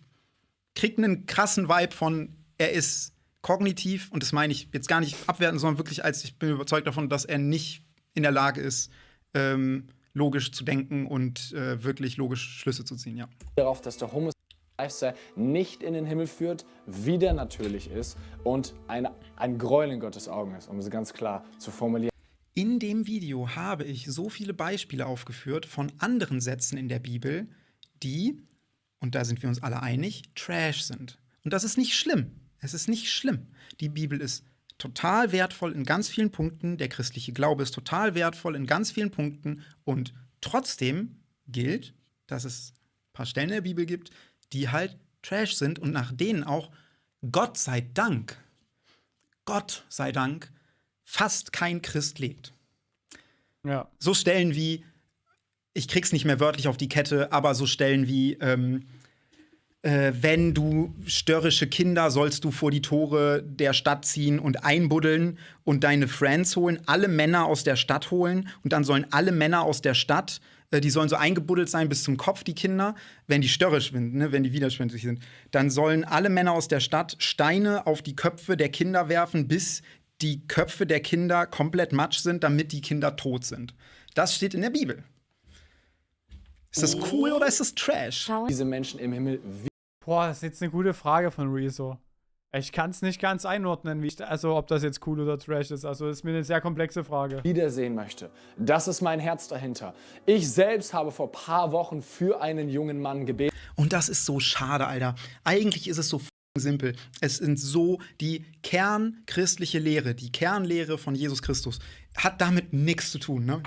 B: krieg einen krassen Vibe von, er ist kognitiv, und das meine ich jetzt gar nicht abwerten, sondern wirklich als, ich bin überzeugt davon, dass er nicht in der Lage ist, ähm, logisch zu denken und äh, wirklich logisch Schlüsse zu ziehen, ja.
C: Darauf, dass der Homosexuelle Lifestyle nicht in den Himmel führt, wieder natürlich ist und eine, ein Gräuel in Gottes Augen ist, um es ganz klar zu formulieren. In dem Video habe ich so
B: viele Beispiele aufgeführt von anderen Sätzen in der Bibel, die, und da sind wir uns alle einig, Trash sind. Und das ist nicht schlimm. Es ist nicht schlimm. Die Bibel ist total wertvoll in ganz vielen Punkten, der christliche Glaube ist total wertvoll in ganz vielen Punkten und trotzdem gilt, dass es ein paar Stellen der Bibel gibt, die halt Trash sind und nach denen auch Gott sei Dank, Gott sei Dank, fast kein Christ lebt. Ja. So Stellen wie, ich krieg's nicht mehr wörtlich auf die Kette, aber so Stellen wie, ähm, äh, wenn du störrische Kinder sollst du vor die Tore der Stadt ziehen und einbuddeln und deine Friends holen, alle Männer aus der Stadt holen und dann sollen alle Männer aus der Stadt äh, die sollen so eingebuddelt sein bis zum Kopf, die Kinder, wenn die störrisch sind, ne, wenn die widerspenstig sind. Dann sollen alle Männer aus der Stadt Steine auf die Köpfe der Kinder werfen, bis die Köpfe der Kinder komplett matsch sind, damit die Kinder tot sind. Das
C: steht in der Bibel. Ist das cool oder
A: ist das Trash? Diese
C: Menschen im Himmel
A: Boah, das ist jetzt eine gute Frage von Rezo. Ich kann es nicht ganz einordnen, ich, also ob das jetzt cool oder trash ist. Also das ist mir eine sehr komplexe Frage. Wiedersehen möchte. Das ist mein
C: Herz dahinter. Ich selbst habe vor paar Wochen für einen jungen Mann gebeten. Und das ist so schade, Alter. Eigentlich ist es so simpel. Es sind so die kernchristliche
B: Lehre, die Kernlehre von Jesus Christus hat damit nichts zu tun, ne?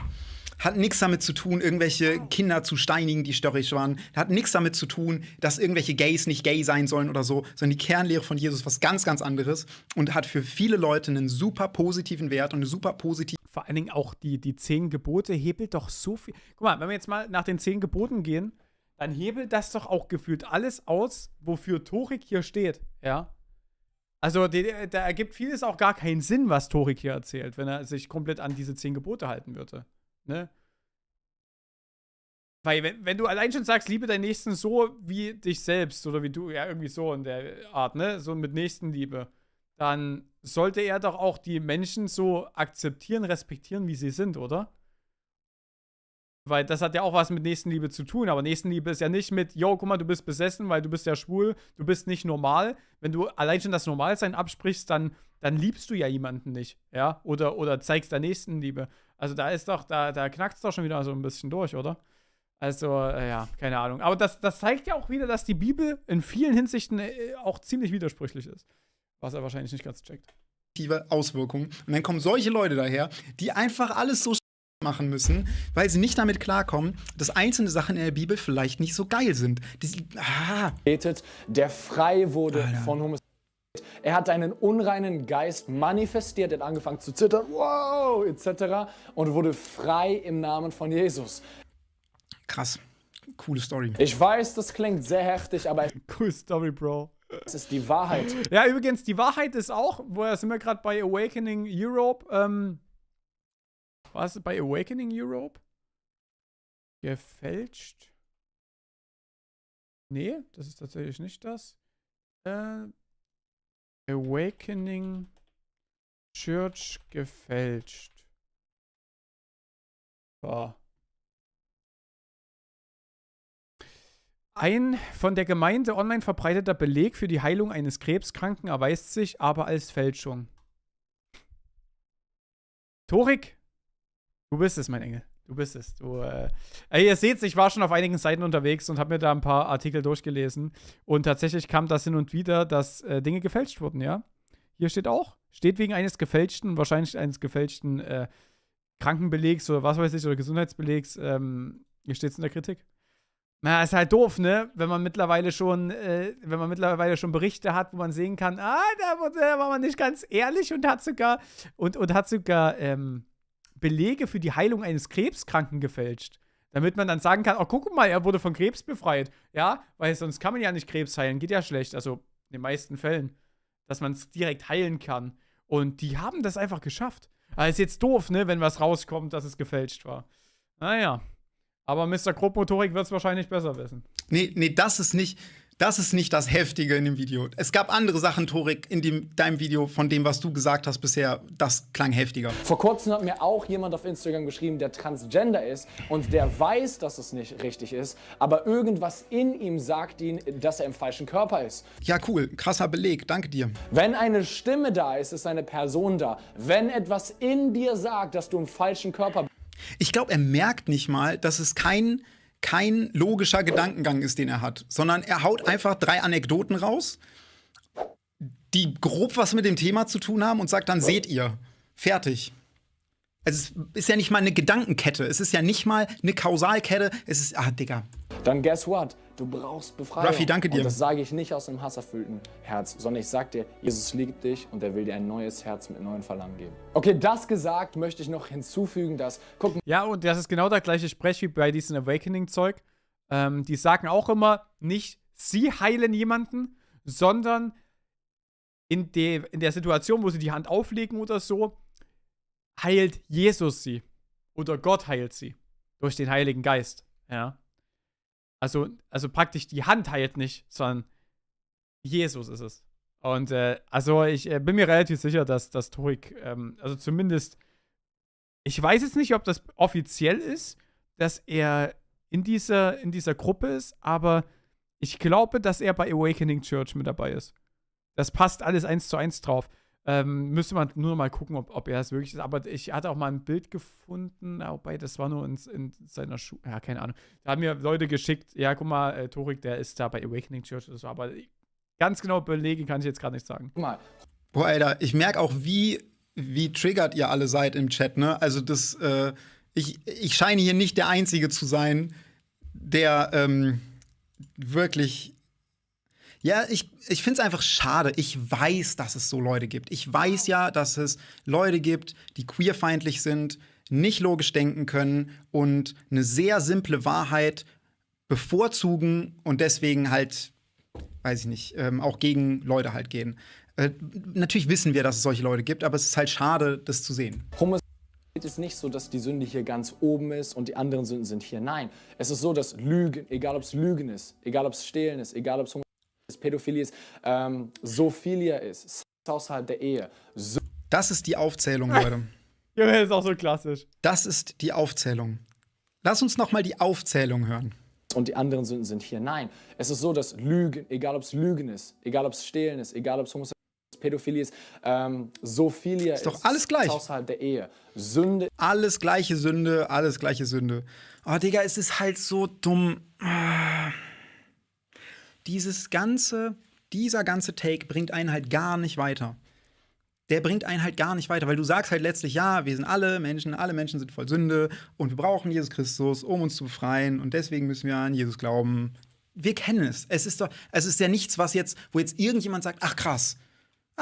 B: Hat nichts damit zu tun, irgendwelche Kinder zu steinigen, die störrisch waren. Hat nichts damit zu tun, dass irgendwelche Gays nicht gay sein sollen oder so, sondern die Kernlehre von Jesus ist was ganz, ganz anderes und hat für viele Leute einen super positiven Wert und eine super positive. Vor allen Dingen auch die, die zehn Gebote hebelt
A: doch so viel. Guck mal, wenn wir jetzt mal nach den zehn Geboten gehen, dann hebelt das doch auch gefühlt alles aus, wofür Torik hier steht, ja. Also da ergibt vieles auch gar keinen Sinn, was Torik hier erzählt, wenn er sich komplett an diese zehn Gebote halten würde. Ne? Weil, wenn, wenn du allein schon sagst, liebe deinen Nächsten so wie dich selbst oder wie du, ja, irgendwie so in der Art, ne? So mit Nächstenliebe, dann sollte er doch auch die Menschen so akzeptieren, respektieren, wie sie sind, oder? Weil das hat ja auch was mit Nächstenliebe zu tun, aber Nächstenliebe ist ja nicht mit, yo, guck mal, du bist besessen, weil du bist ja schwul, du bist nicht normal. Wenn du allein schon das Normalsein absprichst, dann, dann liebst du ja jemanden nicht, ja? Oder, oder zeigst der Nächstenliebe. Also da ist doch, da, da knackt es doch schon wieder so ein bisschen durch, oder? Also, äh, ja, keine Ahnung. Aber das, das zeigt ja auch wieder, dass die Bibel in vielen Hinsichten äh, auch ziemlich widersprüchlich ist. Was er wahrscheinlich nicht ganz checkt.
B: Auswirkungen. Und dann kommen solche Leute daher, die einfach alles so machen müssen,
C: weil sie nicht damit klarkommen, dass einzelne Sachen in der Bibel vielleicht nicht so geil sind. Die, ah. Der frei wurde Alter. von Homosexualität. Er hat einen unreinen Geist manifestiert, hat angefangen zu zittern, wow, etc. und wurde frei im Namen von Jesus.
B: Krass. Coole Story. Ich
C: weiß, das klingt sehr heftig,
A: aber. Coole Story, Bro. Es ist die Wahrheit. Ja, übrigens, die Wahrheit ist auch, woher sind wir gerade bei Awakening Europe? Ähm, was? Bei Awakening Europe? Gefälscht? Nee, das ist tatsächlich nicht das. Äh, Awakening Church gefälscht. So. Ein von der Gemeinde online verbreiteter Beleg für die Heilung eines Krebskranken erweist sich aber als Fälschung. Torik, du bist es, mein Engel. Du bist es. Du, äh, ey, ihr seht, ich war schon auf einigen Seiten unterwegs und habe mir da ein paar Artikel durchgelesen. Und tatsächlich kam das hin und wieder, dass äh, Dinge gefälscht wurden, ja. Hier steht auch, steht wegen eines gefälschten, wahrscheinlich eines gefälschten äh, Krankenbelegs oder was weiß ich, oder Gesundheitsbelegs, ähm, hier steht es in der Kritik. Na, ist halt doof, ne? Wenn man mittlerweile schon, äh, wenn man mittlerweile schon Berichte hat, wo man sehen kann, ah, da, da war man nicht ganz ehrlich und hat sogar und, und hat sogar ähm, Belege für die Heilung eines Krebskranken gefälscht. Damit man dann sagen kann, oh, guck mal, er wurde von Krebs befreit. Ja, weil sonst kann man ja nicht Krebs heilen. Geht ja schlecht. Also in den meisten Fällen. Dass man es direkt heilen kann. Und die haben das einfach geschafft. Aber ah, ist jetzt doof, ne, wenn was rauskommt, dass es gefälscht war. Naja. Aber Mr. Grobmotorik wird es wahrscheinlich besser wissen. Nee, nee, das ist nicht.
B: Das ist nicht das Heftige in dem Video. Es gab andere Sachen, Torik, in dem, deinem Video, von dem, was du gesagt
C: hast bisher, das klang heftiger. Vor kurzem hat mir auch jemand auf Instagram geschrieben, der Transgender ist und der weiß, dass es nicht richtig ist, aber irgendwas in ihm sagt ihn, dass er im falschen Körper ist. Ja, cool. Krasser Beleg. Danke dir. Wenn eine Stimme da ist, ist eine Person da. Wenn etwas in dir sagt, dass du im falschen Körper bist. Ich glaube, er merkt
B: nicht mal, dass es kein kein logischer Gedankengang ist, den er hat, sondern er haut einfach drei Anekdoten raus, die grob was mit dem Thema zu tun haben und sagt dann, seht ihr, fertig. Also es ist ja nicht mal eine Gedankenkette, es ist ja nicht mal eine Kausalkette, es ist, ah, Digga.
C: Dann guess what? Du brauchst Befreiung. Raffi, danke dir. Und das sage ich nicht aus einem hasserfüllten Herz, sondern ich sage dir, Jesus liebt dich und er will dir ein neues
A: Herz mit neuen Verlangen geben. Okay, das gesagt, möchte ich noch hinzufügen, dass. Gucken. Ja, und das ist genau der gleiche Sprech wie bei diesem Awakening-Zeug. Ähm, die sagen auch immer, nicht sie heilen jemanden, sondern in, de, in der Situation, wo sie die Hand auflegen oder so, heilt Jesus sie. Oder Gott heilt sie. Durch den Heiligen Geist. Ja. Also, also praktisch die Hand heilt nicht, sondern Jesus ist es. Und äh, also ich äh, bin mir relativ sicher, dass das Torik, ähm, also zumindest, ich weiß jetzt nicht, ob das offiziell ist, dass er in dieser, in dieser Gruppe ist, aber ich glaube, dass er bei Awakening Church mit dabei ist. Das passt alles eins zu eins drauf. Ähm, müsste man nur mal gucken, ob, ob er es wirklich ist. Aber ich hatte auch mal ein Bild gefunden, wobei das war nur in, in seiner Schule. Ja, keine Ahnung. Da haben mir Leute geschickt, ja, guck mal, äh, Torik, der ist da bei Awakening Church oder so. Aber ganz genau belegen kann ich jetzt gerade nicht sagen. Guck mal. Boah, Alter, ich merke auch,
B: wie, wie triggert ihr alle seid im Chat, ne? Also, das, äh, ich, ich scheine hier nicht der Einzige zu sein, der ähm, wirklich ja, ich, ich finde es einfach schade. Ich weiß, dass es so Leute gibt. Ich weiß ja, dass es Leute gibt, die queerfeindlich sind, nicht logisch denken können und eine sehr simple Wahrheit bevorzugen und deswegen halt, weiß ich nicht, ähm, auch gegen Leute halt gehen. Äh, natürlich wissen wir, dass es solche Leute gibt, aber es ist halt schade, das zu sehen. Homos
C: es ist nicht so, dass die Sünde hier ganz oben ist und die anderen Sünden sind hier. Nein, es ist so, dass Lügen, egal ob es Lügen ist, egal ob es Stehlen ist, egal ob es Hunger Pädophilie ist, ähm, Sophilia ist, Sex außerhalb der Ehe. So
B: das ist die Aufzählung, Leute.
A: ja, das ist auch so klassisch.
B: Das ist die Aufzählung.
C: Lass uns noch mal die Aufzählung hören. Und die anderen Sünden sind hier. Nein, es ist so, dass Lügen, egal ob es Lügen ist, egal ob es Stehlen ist, egal ob es Homosexualität ist, Pädophilie ist, ähm, Sophilia ist, doch ist, alles gleich. außerhalb der Ehe.
B: Sünde. Alles gleiche Sünde, alles gleiche Sünde. Oh, Digga, es ist halt so dumm. Ah dieses ganze, dieser ganze Take bringt einen halt gar nicht weiter. Der bringt einen halt gar nicht weiter, weil du sagst halt letztlich, ja, wir sind alle Menschen, alle Menschen sind voll Sünde und wir brauchen Jesus Christus, um uns zu befreien und deswegen müssen wir an Jesus glauben. Wir kennen es. Es ist doch,
C: es ist ja nichts, was jetzt, wo jetzt irgendjemand sagt, ach krass,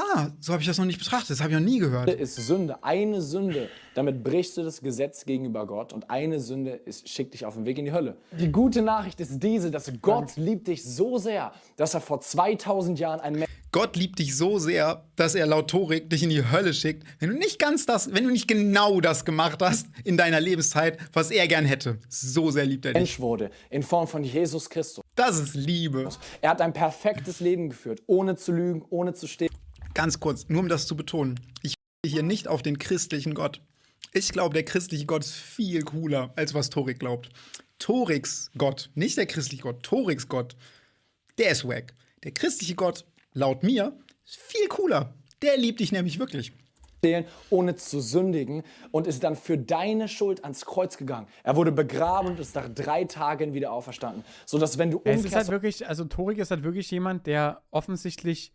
B: Ah, so habe ich das noch nicht betrachtet. Das habe ich noch nie gehört.
C: Ist Sünde, eine Sünde. Damit brichst du das Gesetz gegenüber Gott und eine Sünde ist, schickt dich auf den Weg in die Hölle. Die gute Nachricht ist diese, dass Gott liebt dich so sehr, dass er vor 2000 Jahren ein Mensch Gott liebt dich so sehr, dass er laut Torik dich in die Hölle
B: schickt, wenn du nicht ganz das, wenn du nicht genau das gemacht hast in deiner Lebenszeit, was er gern hätte.
C: So sehr liebt er dich. Mensch wurde in Form von Jesus Christus. Das ist Liebe. Er hat ein perfektes Leben geführt, ohne zu lügen, ohne zu stehen ganz kurz, nur um das zu betonen,
B: ich hier nicht auf den christlichen Gott. Ich glaube, der christliche Gott ist viel cooler, als was Torik glaubt. Toriks Gott, nicht der christliche Gott, Toriks Gott, der ist
C: wack. Der christliche Gott, laut mir, ist viel cooler. Der liebt dich nämlich wirklich ohne zu sündigen und ist dann für deine Schuld ans Kreuz gegangen. Er wurde begraben und ist nach drei Tagen wieder auferstanden. So dass wenn du umkehrst... Es ist halt
A: wirklich, also Torik ist halt wirklich jemand, der offensichtlich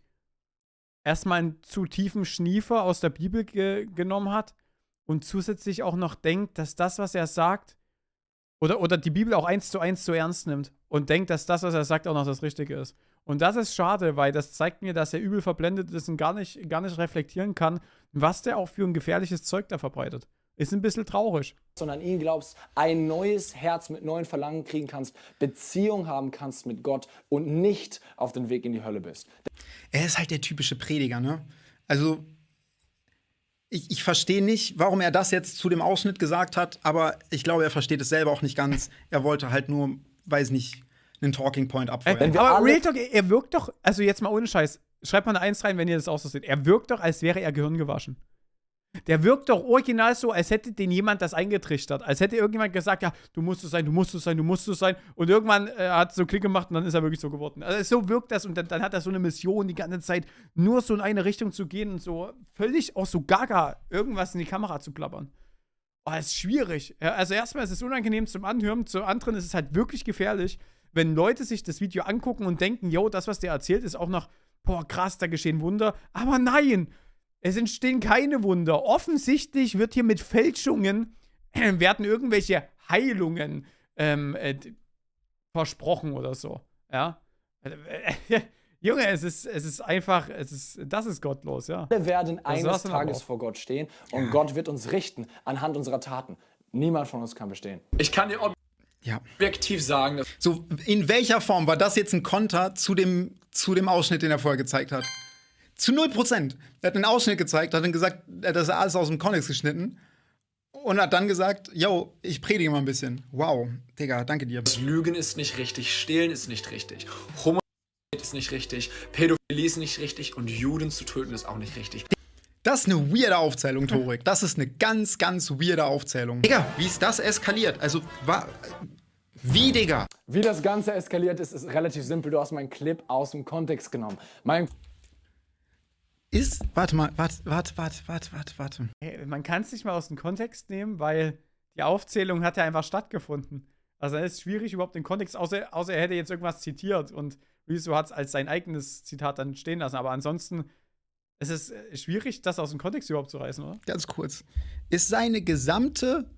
A: erstmal einen zu tiefen Schniefer aus der Bibel ge genommen hat und zusätzlich auch noch denkt, dass das, was er sagt, oder, oder die Bibel auch eins zu eins zu ernst nimmt und denkt, dass das, was er sagt, auch noch das Richtige ist. Und das ist schade, weil das zeigt mir, dass er übel verblendet ist und gar nicht, gar nicht reflektieren kann, was der auch für ein gefährliches Zeug da verbreitet. Ist ein bisschen traurig. Sondern ihn glaubst, ein
C: neues Herz mit neuen Verlangen kriegen kannst, Beziehung haben kannst mit Gott und nicht auf den Weg in die Hölle bist
B: er ist halt der typische Prediger, ne? Also, ich, ich verstehe nicht, warum er das jetzt zu dem Ausschnitt gesagt hat, aber ich glaube, er versteht es selber auch nicht ganz. Er wollte halt nur, weiß nicht, einen Talking Point
A: abfeuern. aber Real Talk, er wirkt doch, also jetzt mal ohne Scheiß, schreibt mal eine Eins rein, wenn ihr das auch so seht. Er wirkt doch, als wäre er gehirngewaschen. Der wirkt doch original so, als hätte den jemand das eingetrichtert. Als hätte irgendjemand gesagt, ja, du musst es sein, du musst es sein, du musst es sein. Und irgendwann äh, hat es so Klick gemacht und dann ist er wirklich so geworden. Also so wirkt das und dann, dann hat er so eine Mission, die ganze Zeit nur so in eine Richtung zu gehen und so völlig auch so gaga irgendwas in die Kamera zu plappern. Oh, das ist schwierig. Also erstmal ist es unangenehm zum Anhören, zum anderen ist es halt wirklich gefährlich, wenn Leute sich das Video angucken und denken, yo, das, was der erzählt, ist auch noch, boah, krass, da geschehen Wunder. Aber nein! Es entstehen keine Wunder. Offensichtlich wird hier mit Fälschungen, werden irgendwelche Heilungen ähm, äh, versprochen oder so. Ja. Junge, es ist, es ist einfach, es ist, das ist gottlos, ja. Wir werden eines Tages vor
C: Gott stehen und Gott wird uns richten anhand unserer Taten. Niemand von uns kann bestehen. Ich
B: kann dir ja. objektiv sagen. So, in welcher Form war das jetzt ein Konter zu dem, zu dem Ausschnitt, den er vorher gezeigt hat? Zu 0%. Er hat einen Ausschnitt gezeigt, hat dann gesagt, das ist alles aus dem Kontext geschnitten und hat dann gesagt, yo, ich predige mal ein bisschen. Wow,
C: Digga, danke dir. Lügen ist nicht richtig, Stehlen ist nicht richtig, Homosexualität ist nicht richtig, Pädophilie ist nicht richtig und Juden zu töten ist auch nicht richtig. Das ist eine
B: weirde Aufzählung, Torik. Das ist eine ganz, ganz weirde Aufzählung. Digga,
C: wie ist das eskaliert? Also, war... Wie, Digga? Wie das Ganze eskaliert ist, ist relativ simpel. Du hast meinen Clip aus dem Kontext genommen. Mein ist, warte mal, warte, warte, warte, warte, warte, warte.
A: Hey, man kann es nicht mal aus dem Kontext nehmen, weil die Aufzählung hat ja einfach stattgefunden. Also es ist schwierig, überhaupt den Kontext, außer, außer er hätte jetzt irgendwas zitiert und Riso hat es als sein eigenes Zitat dann stehen lassen. Aber ansonsten ist es äh, schwierig, das aus dem Kontext überhaupt zu reißen, oder? Ganz kurz. Ist seine gesamte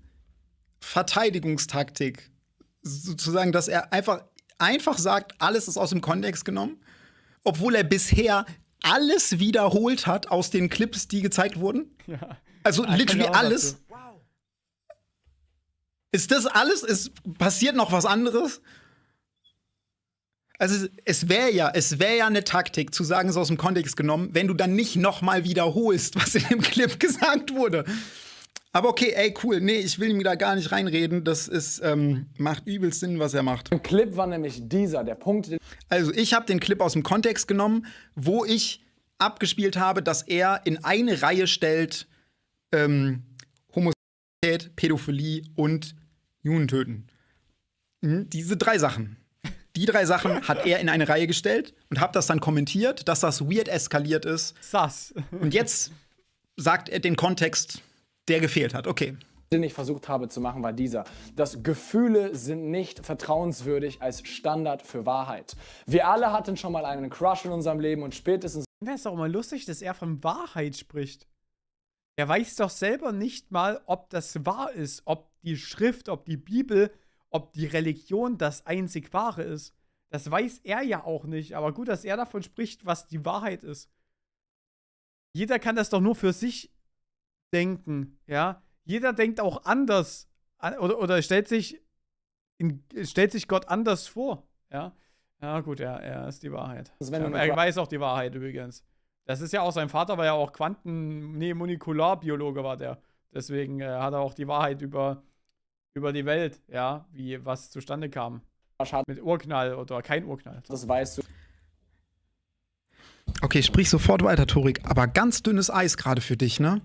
A: Verteidigungstaktik
B: sozusagen, dass er einfach, einfach sagt, alles ist aus dem Kontext genommen, obwohl er bisher alles wiederholt hat aus den Clips, die gezeigt wurden.
A: Ja. Also ich literally alles. Wow.
B: Ist das alles? Ist passiert noch was anderes? Also es wäre ja, es wäre ja eine Taktik, zu sagen, es aus dem Kontext genommen, wenn du dann nicht noch mal wiederholst, was in dem Clip gesagt wurde. Aber okay, ey, cool. Nee, ich will ihm da gar nicht reinreden. Das ist, ähm, macht übel Sinn, was er macht. Der Clip war nämlich dieser, der Punkt. Also, ich habe den Clip aus dem Kontext genommen, wo ich abgespielt habe, dass er in eine Reihe stellt ähm, Homosexualität, Pädophilie und Juden Hm, diese drei Sachen. Die drei Sachen hat er in eine Reihe gestellt und habe das dann kommentiert, dass das weird eskaliert ist. Sass. Und jetzt sagt
C: er den Kontext der gefehlt hat. Okay den ich versucht habe zu machen, war dieser. Dass Gefühle sind nicht vertrauenswürdig als Standard für Wahrheit. Wir alle hatten schon mal
A: einen Crush in unserem Leben und spätestens. Wäre es auch mal lustig, dass er von Wahrheit spricht. Er weiß doch selber nicht mal, ob das wahr ist, ob die Schrift, ob die Bibel, ob die Religion das einzig wahre ist. Das weiß er ja auch nicht, aber gut, dass er davon spricht, was die Wahrheit ist. Jeder kann das doch nur für sich denken, ja. Jeder denkt auch anders oder, oder stellt, sich in, stellt sich Gott anders vor, ja. Ja, gut, ja, er ist die Wahrheit. Also ja, er weiß auch die Wahrheit übrigens. Das ist ja auch sein Vater, war ja auch Quanten, nee, Molekularbiologe war der. Deswegen äh, hat er auch die Wahrheit über, über die Welt, ja, wie was zustande kam. Mit Urknall oder kein Urknall. Das weißt du.
B: Okay, sprich sofort weiter, Torik. Aber ganz dünnes Eis gerade für dich, ne?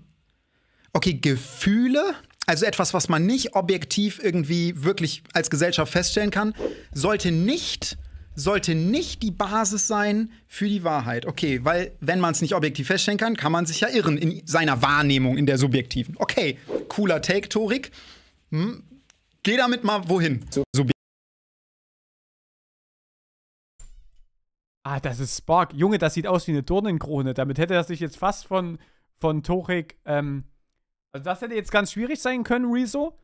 B: okay, Gefühle, also etwas, was man nicht objektiv irgendwie wirklich als Gesellschaft feststellen kann, sollte nicht sollte nicht die Basis sein für die Wahrheit. Okay, weil wenn man es nicht objektiv feststellen kann, kann man sich ja irren in seiner Wahrnehmung, in der subjektiven. Okay, cooler Take, Torik. Hm. Geh damit
A: mal wohin. Sub ah, das ist Spark. Junge, das sieht aus wie eine Dornenkrone. Damit hätte er sich jetzt fast von, von Torik ähm, also das hätte jetzt ganz schwierig sein können, Rezo.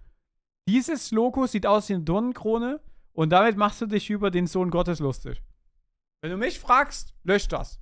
A: Dieses Logo sieht aus wie eine Dornenkrone und damit machst du dich über den Sohn Gottes lustig. Wenn du mich fragst, lösch das.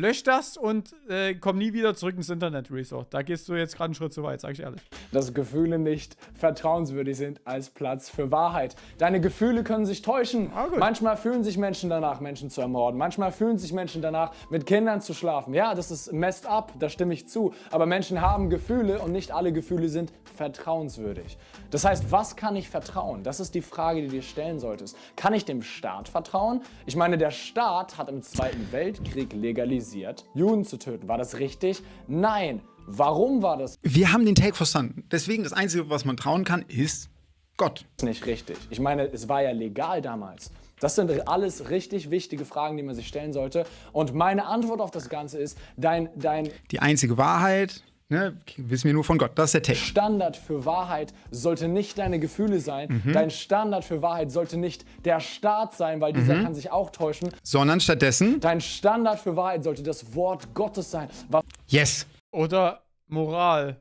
A: Lösch das und äh, komm nie wieder zurück ins Internet, Resort. Da gehst du jetzt gerade einen Schritt zu weit, sag ich ehrlich.
C: Dass Gefühle nicht vertrauenswürdig sind als Platz für Wahrheit. Deine Gefühle können sich täuschen. Ah, manchmal fühlen sich Menschen danach, Menschen zu ermorden. Manchmal fühlen sich Menschen danach, mit Kindern zu schlafen. Ja, das ist messed up, da stimme ich zu. Aber Menschen haben Gefühle und nicht alle Gefühle sind vertrauenswürdig. Das heißt, was kann ich vertrauen? Das ist die Frage, die du dir stellen solltest. Kann ich dem Staat vertrauen? Ich meine, der Staat hat im Zweiten Weltkrieg legalisiert improvisiert, Juden zu töten. War das richtig? Nein. Warum war das? Wir haben den Take verstanden. Deswegen das Einzige, was man trauen kann, ist Gott. Nicht richtig. Ich meine, es war ja legal damals. Das sind alles richtig wichtige Fragen, die man sich stellen sollte. Und meine Antwort auf das Ganze ist, dein, dein... Die
B: einzige Wahrheit
C: Ne, wissen wir nur von Gott. Das ist der Text. Standard für Wahrheit sollte nicht deine Gefühle sein. Mhm. Dein Standard für Wahrheit sollte nicht der Staat sein, weil dieser mhm. kann sich auch täuschen.
B: Sondern
A: stattdessen.
C: Dein Standard
A: für Wahrheit sollte das Wort Gottes sein. Was yes. Oder Moral.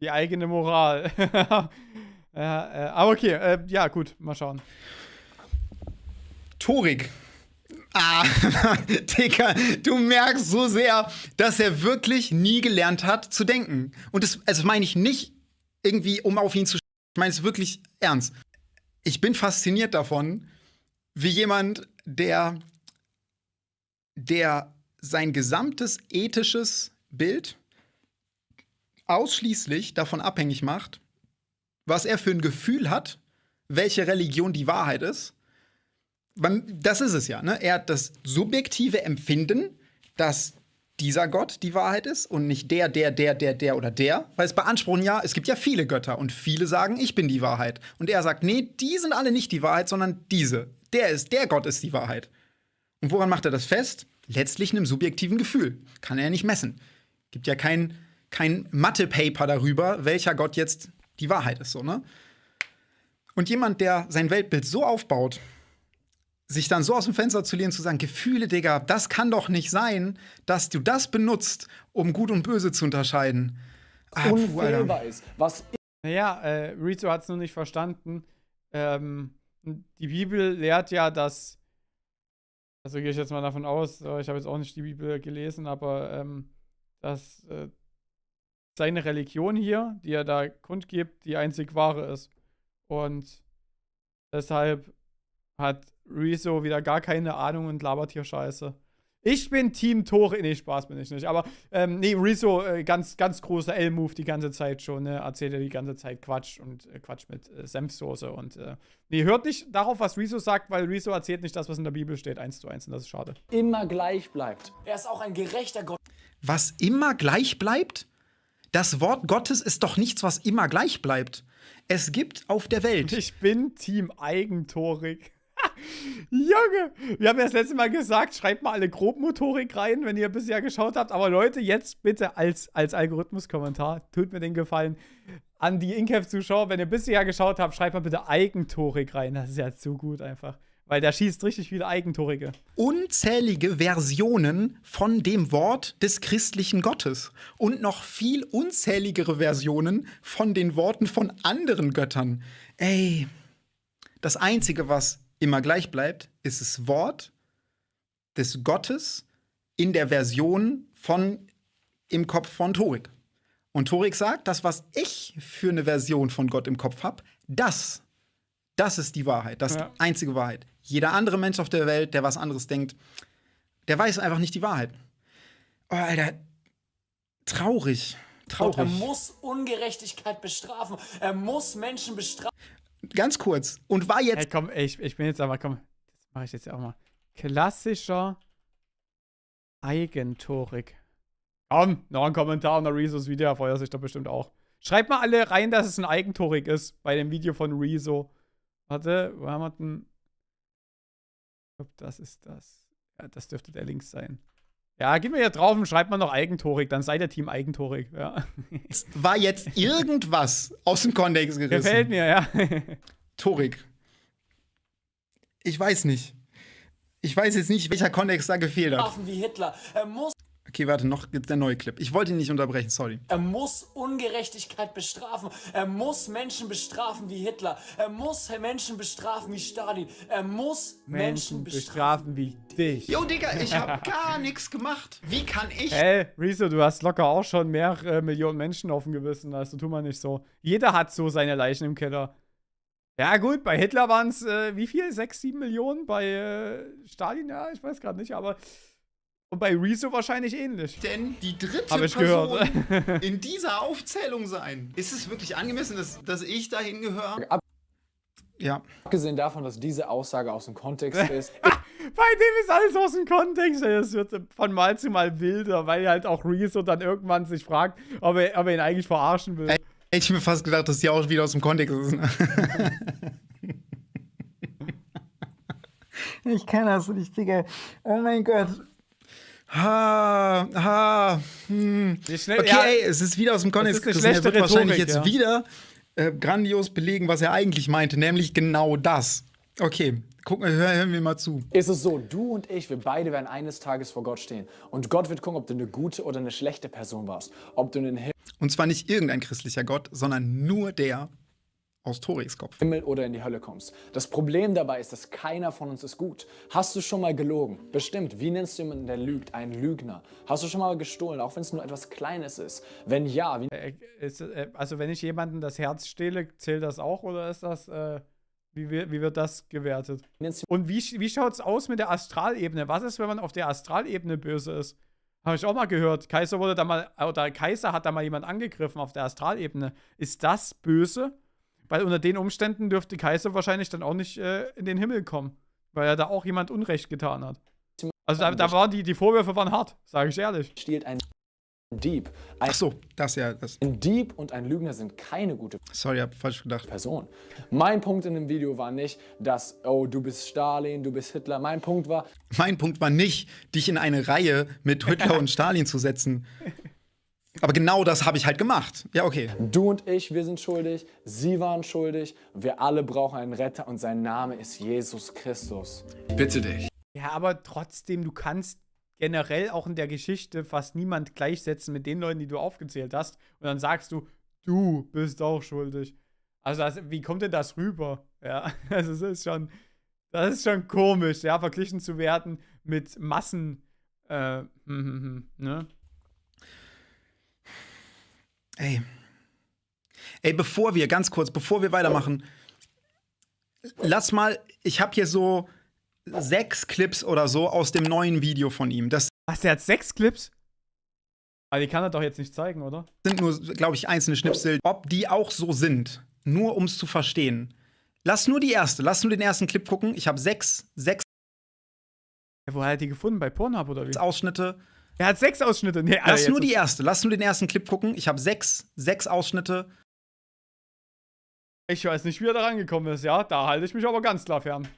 A: Die eigene Moral. äh, äh, aber okay, äh, ja, gut, mal schauen. Torik Ah,
B: Digga, du merkst so sehr, dass er wirklich nie gelernt hat zu denken. Und das also meine ich nicht irgendwie, um auf ihn zu. sch Ich meine es wirklich ernst. Ich bin fasziniert davon, wie jemand, der, der sein gesamtes ethisches Bild ausschließlich davon abhängig macht, was er für ein Gefühl hat, welche Religion die Wahrheit ist, das ist es ja. Ne? Er hat das subjektive Empfinden, dass dieser Gott die Wahrheit ist und nicht der, der, der, der, der oder der. Weil es beanspruchen ja, es gibt ja viele Götter und viele sagen, ich bin die Wahrheit. Und er sagt, nee, die sind alle nicht die Wahrheit, sondern diese. Der ist, der Gott ist die Wahrheit. Und woran macht er das fest? Letztlich einem subjektiven Gefühl. Kann er ja nicht messen. Gibt ja kein, kein Mathe-Paper darüber, welcher Gott jetzt die Wahrheit ist, so, ne? Und jemand, der sein Weltbild so aufbaut, sich dann so aus dem Fenster zu lehnen, zu sagen, Gefühle, Digga, das kann doch nicht sein, dass du das benutzt, um Gut und Böse zu unterscheiden. Ah, Unfehlbar
A: puh, ist. Was naja, äh, Rizzo hat es nur nicht verstanden. Ähm, die Bibel lehrt ja, dass also gehe ich jetzt mal davon aus, ich habe jetzt auch nicht die Bibel gelesen, aber ähm, dass äh, seine Religion hier, die er da kundgibt, die einzig wahre ist. Und deshalb hat Rezo wieder gar keine Ahnung und labert hier Scheiße. Ich bin Team Tore. Nee, Spaß bin ich nicht. Aber, ähm, nee, Rizzo, äh, ganz, ganz großer L-Move die ganze Zeit schon, ne? Erzählt er die ganze Zeit Quatsch und äh, Quatsch mit äh, Senfsoße. Und, äh, nee, hört nicht darauf, was Rizzo sagt, weil Rizzo erzählt nicht das, was in der Bibel steht, eins zu eins. Und das ist schade. Immer gleich bleibt.
C: Er ist auch ein gerechter Gott.
A: Was immer gleich bleibt?
B: Das Wort Gottes ist doch nichts, was immer gleich bleibt. Es gibt auf der Welt. Ich
A: bin Team Eigentorik. Junge, wir haben ja das letzte Mal gesagt, schreibt mal alle Grobmotorik rein, wenn ihr bisher geschaut habt. Aber Leute, jetzt bitte als, als Algorithmus-Kommentar, tut mir den Gefallen, an die incav zuschauer wenn ihr bisher geschaut habt, schreibt mal bitte Eigentorik rein. Das ist ja zu gut einfach. Weil der schießt richtig viele Eigentorige.
B: Unzählige Versionen von dem Wort des christlichen Gottes. Und noch viel unzähligere Versionen von den Worten von anderen Göttern. Ey, das Einzige, was immer gleich bleibt, ist das Wort des Gottes in der Version von im Kopf von Torik. Und Torik sagt, das, was ich für eine Version von Gott im Kopf habe, das, das ist die Wahrheit, das ja. ist die einzige Wahrheit. Jeder andere Mensch auf der Welt, der was anderes denkt, der weiß einfach nicht die Wahrheit. Oh, Alter, traurig.
A: Traurig. Und er muss
C: Ungerechtigkeit bestrafen. Er muss Menschen bestrafen.
A: Ganz kurz. Und war jetzt. Hey, komm, ich, ich bin jetzt aber, komm, das mache ich jetzt auch mal. Klassischer Eigentorik. Komm, noch ein Kommentar unter Rezos Video, er sich doch bestimmt auch. Schreibt mal alle rein, dass es ein Eigentorik ist bei dem Video von Rezo. Warte, wo haben wir denn? Ich glaube, das ist das. Ja, das dürfte der Link sein. Ja, gib mir ja drauf und schreibt mal noch Eigentorik, dann sei der Team Eigentorik, ja. War jetzt irgendwas aus dem Kontext gerissen. Gefällt mir, ja.
B: Torik. Ich weiß nicht. Ich weiß jetzt nicht, welcher Kontext da gefehlt hat. Waffen
C: wie Hitler. Er muss
B: Okay, warte, noch gibt's der neue Clip. Ich wollte ihn nicht unterbrechen, sorry.
C: Er muss Ungerechtigkeit bestrafen. Er muss Menschen bestrafen wie Hitler. Er muss Menschen bestrafen wie Stalin. Er muss Menschen,
A: Menschen bestrafen, bestrafen wie dich. Jo, Digga, ich hab
C: gar nichts gemacht. Wie kann ich... Hey,
A: Riso, du hast locker auch schon mehrere äh, Millionen Menschen auf dem Gewissen. Also tu mal nicht so. Jeder hat so seine Leichen im Keller. Ja gut, bei Hitler waren es äh, wie viel? Sechs, sieben Millionen? Bei äh, Stalin? Ja, ich weiß gerade nicht, aber... Und bei Rezo wahrscheinlich ähnlich. Denn die dritte Person gehört.
B: in dieser Aufzählung sein. Ist es wirklich angemessen, dass, dass ich dahin gehöre?
C: Ja. Abgesehen davon, dass diese Aussage aus dem Kontext ist. bei
A: dem ist alles aus dem Kontext. Es wird von Mal zu Mal wilder, weil halt auch Rezo dann irgendwann sich fragt, ob er, ob er ihn eigentlich verarschen will. Hätte
B: ich mir fast gedacht, dass die auch wieder aus dem Kontext ist. Ne? ich kann das nicht, Digga. Oh mein Gott. Ha, ha, hm. Schnell, okay, ja, ey, es ist wieder aus dem Kontext gerissen. Er wird Rhetorik, wahrscheinlich jetzt ja. wieder äh, grandios belegen, was er eigentlich meinte, nämlich genau das. Okay, gucken, hören wir mal zu.
C: Ist es so, du und ich, wir beide werden eines Tages vor Gott stehen. Und Gott wird gucken, ob du eine gute oder eine schlechte Person warst. Ob du einen Himmel Und zwar nicht irgendein christlicher Gott, sondern nur der, aus Torix Kopf. Himmel oder in die Hölle kommst. Das Problem dabei ist, dass keiner von uns ist gut. Hast du schon mal gelogen? Bestimmt. Wie nennst du jemanden, der lügt? Ein Lügner. Hast du schon mal gestohlen, auch wenn es nur etwas Kleines ist? Wenn
A: ja, wie... Äh, äh, also wenn ich jemanden das Herz stehle, zählt das auch oder ist das... Äh, wie, wird, wie wird das gewertet? Und wie, wie schaut es aus mit der Astralebene? Was ist, wenn man auf der Astralebene böse ist? Habe ich auch mal gehört. Kaiser wurde da mal, oder Kaiser hat da mal jemand angegriffen auf der Astralebene. Ist das böse? Weil unter den Umständen dürfte Kaiser wahrscheinlich dann auch nicht äh, in den Himmel kommen, weil er da auch jemand Unrecht getan hat. Also da, da waren die, die Vorwürfe waren hart, sage ich ehrlich. Stiehlt ein Dieb. Ein Ach so,
C: das ja. Das. Ein Dieb und ein Lügner sind keine gute Person. Sorry, hab falsch gedacht. Person. Mein Punkt in dem Video war nicht, dass, oh, du bist Stalin, du bist Hitler. Mein Punkt war. Mein Punkt war
B: nicht, dich in eine Reihe mit Hitler und Stalin zu setzen. Aber genau das habe ich halt gemacht. Ja, okay.
C: Du und ich, wir sind schuldig, sie waren schuldig, wir alle brauchen einen Retter und sein Name ist Jesus Christus. Bitte dich.
A: Ja, aber trotzdem, du kannst generell auch in der Geschichte fast niemand gleichsetzen mit den Leuten, die du aufgezählt hast. Und dann sagst du, du bist auch schuldig. Also, das, wie kommt denn das rüber? Ja, also das ist schon, das ist schon komisch, ja, verglichen zu werden mit Massen. Äh, mm, mm, mm, ne?
B: Ey. Ey, bevor wir, ganz kurz, bevor wir weitermachen, lass mal, ich habe hier so sechs Clips oder so aus dem neuen Video von ihm. Das Was, der hat sechs Clips?
A: Aber ah, die kann er doch jetzt nicht zeigen, oder?
B: Sind nur, glaube ich, einzelne Schnipsel. Ob die auch so sind, nur um es zu verstehen. Lass nur die erste, lass nur den ersten Clip gucken. Ich habe sechs, sechs. Ja, wo hat er die gefunden? Bei Pornhub oder wie? Ausschnitte. Er hat sechs Ausschnitte. Nee, Lass nur die erste. Lass nur den ersten Clip gucken. Ich
A: habe sechs, sechs Ausschnitte. Ich weiß nicht, wie er da reingekommen ist, ja. Da halte ich mich aber ganz klar fern.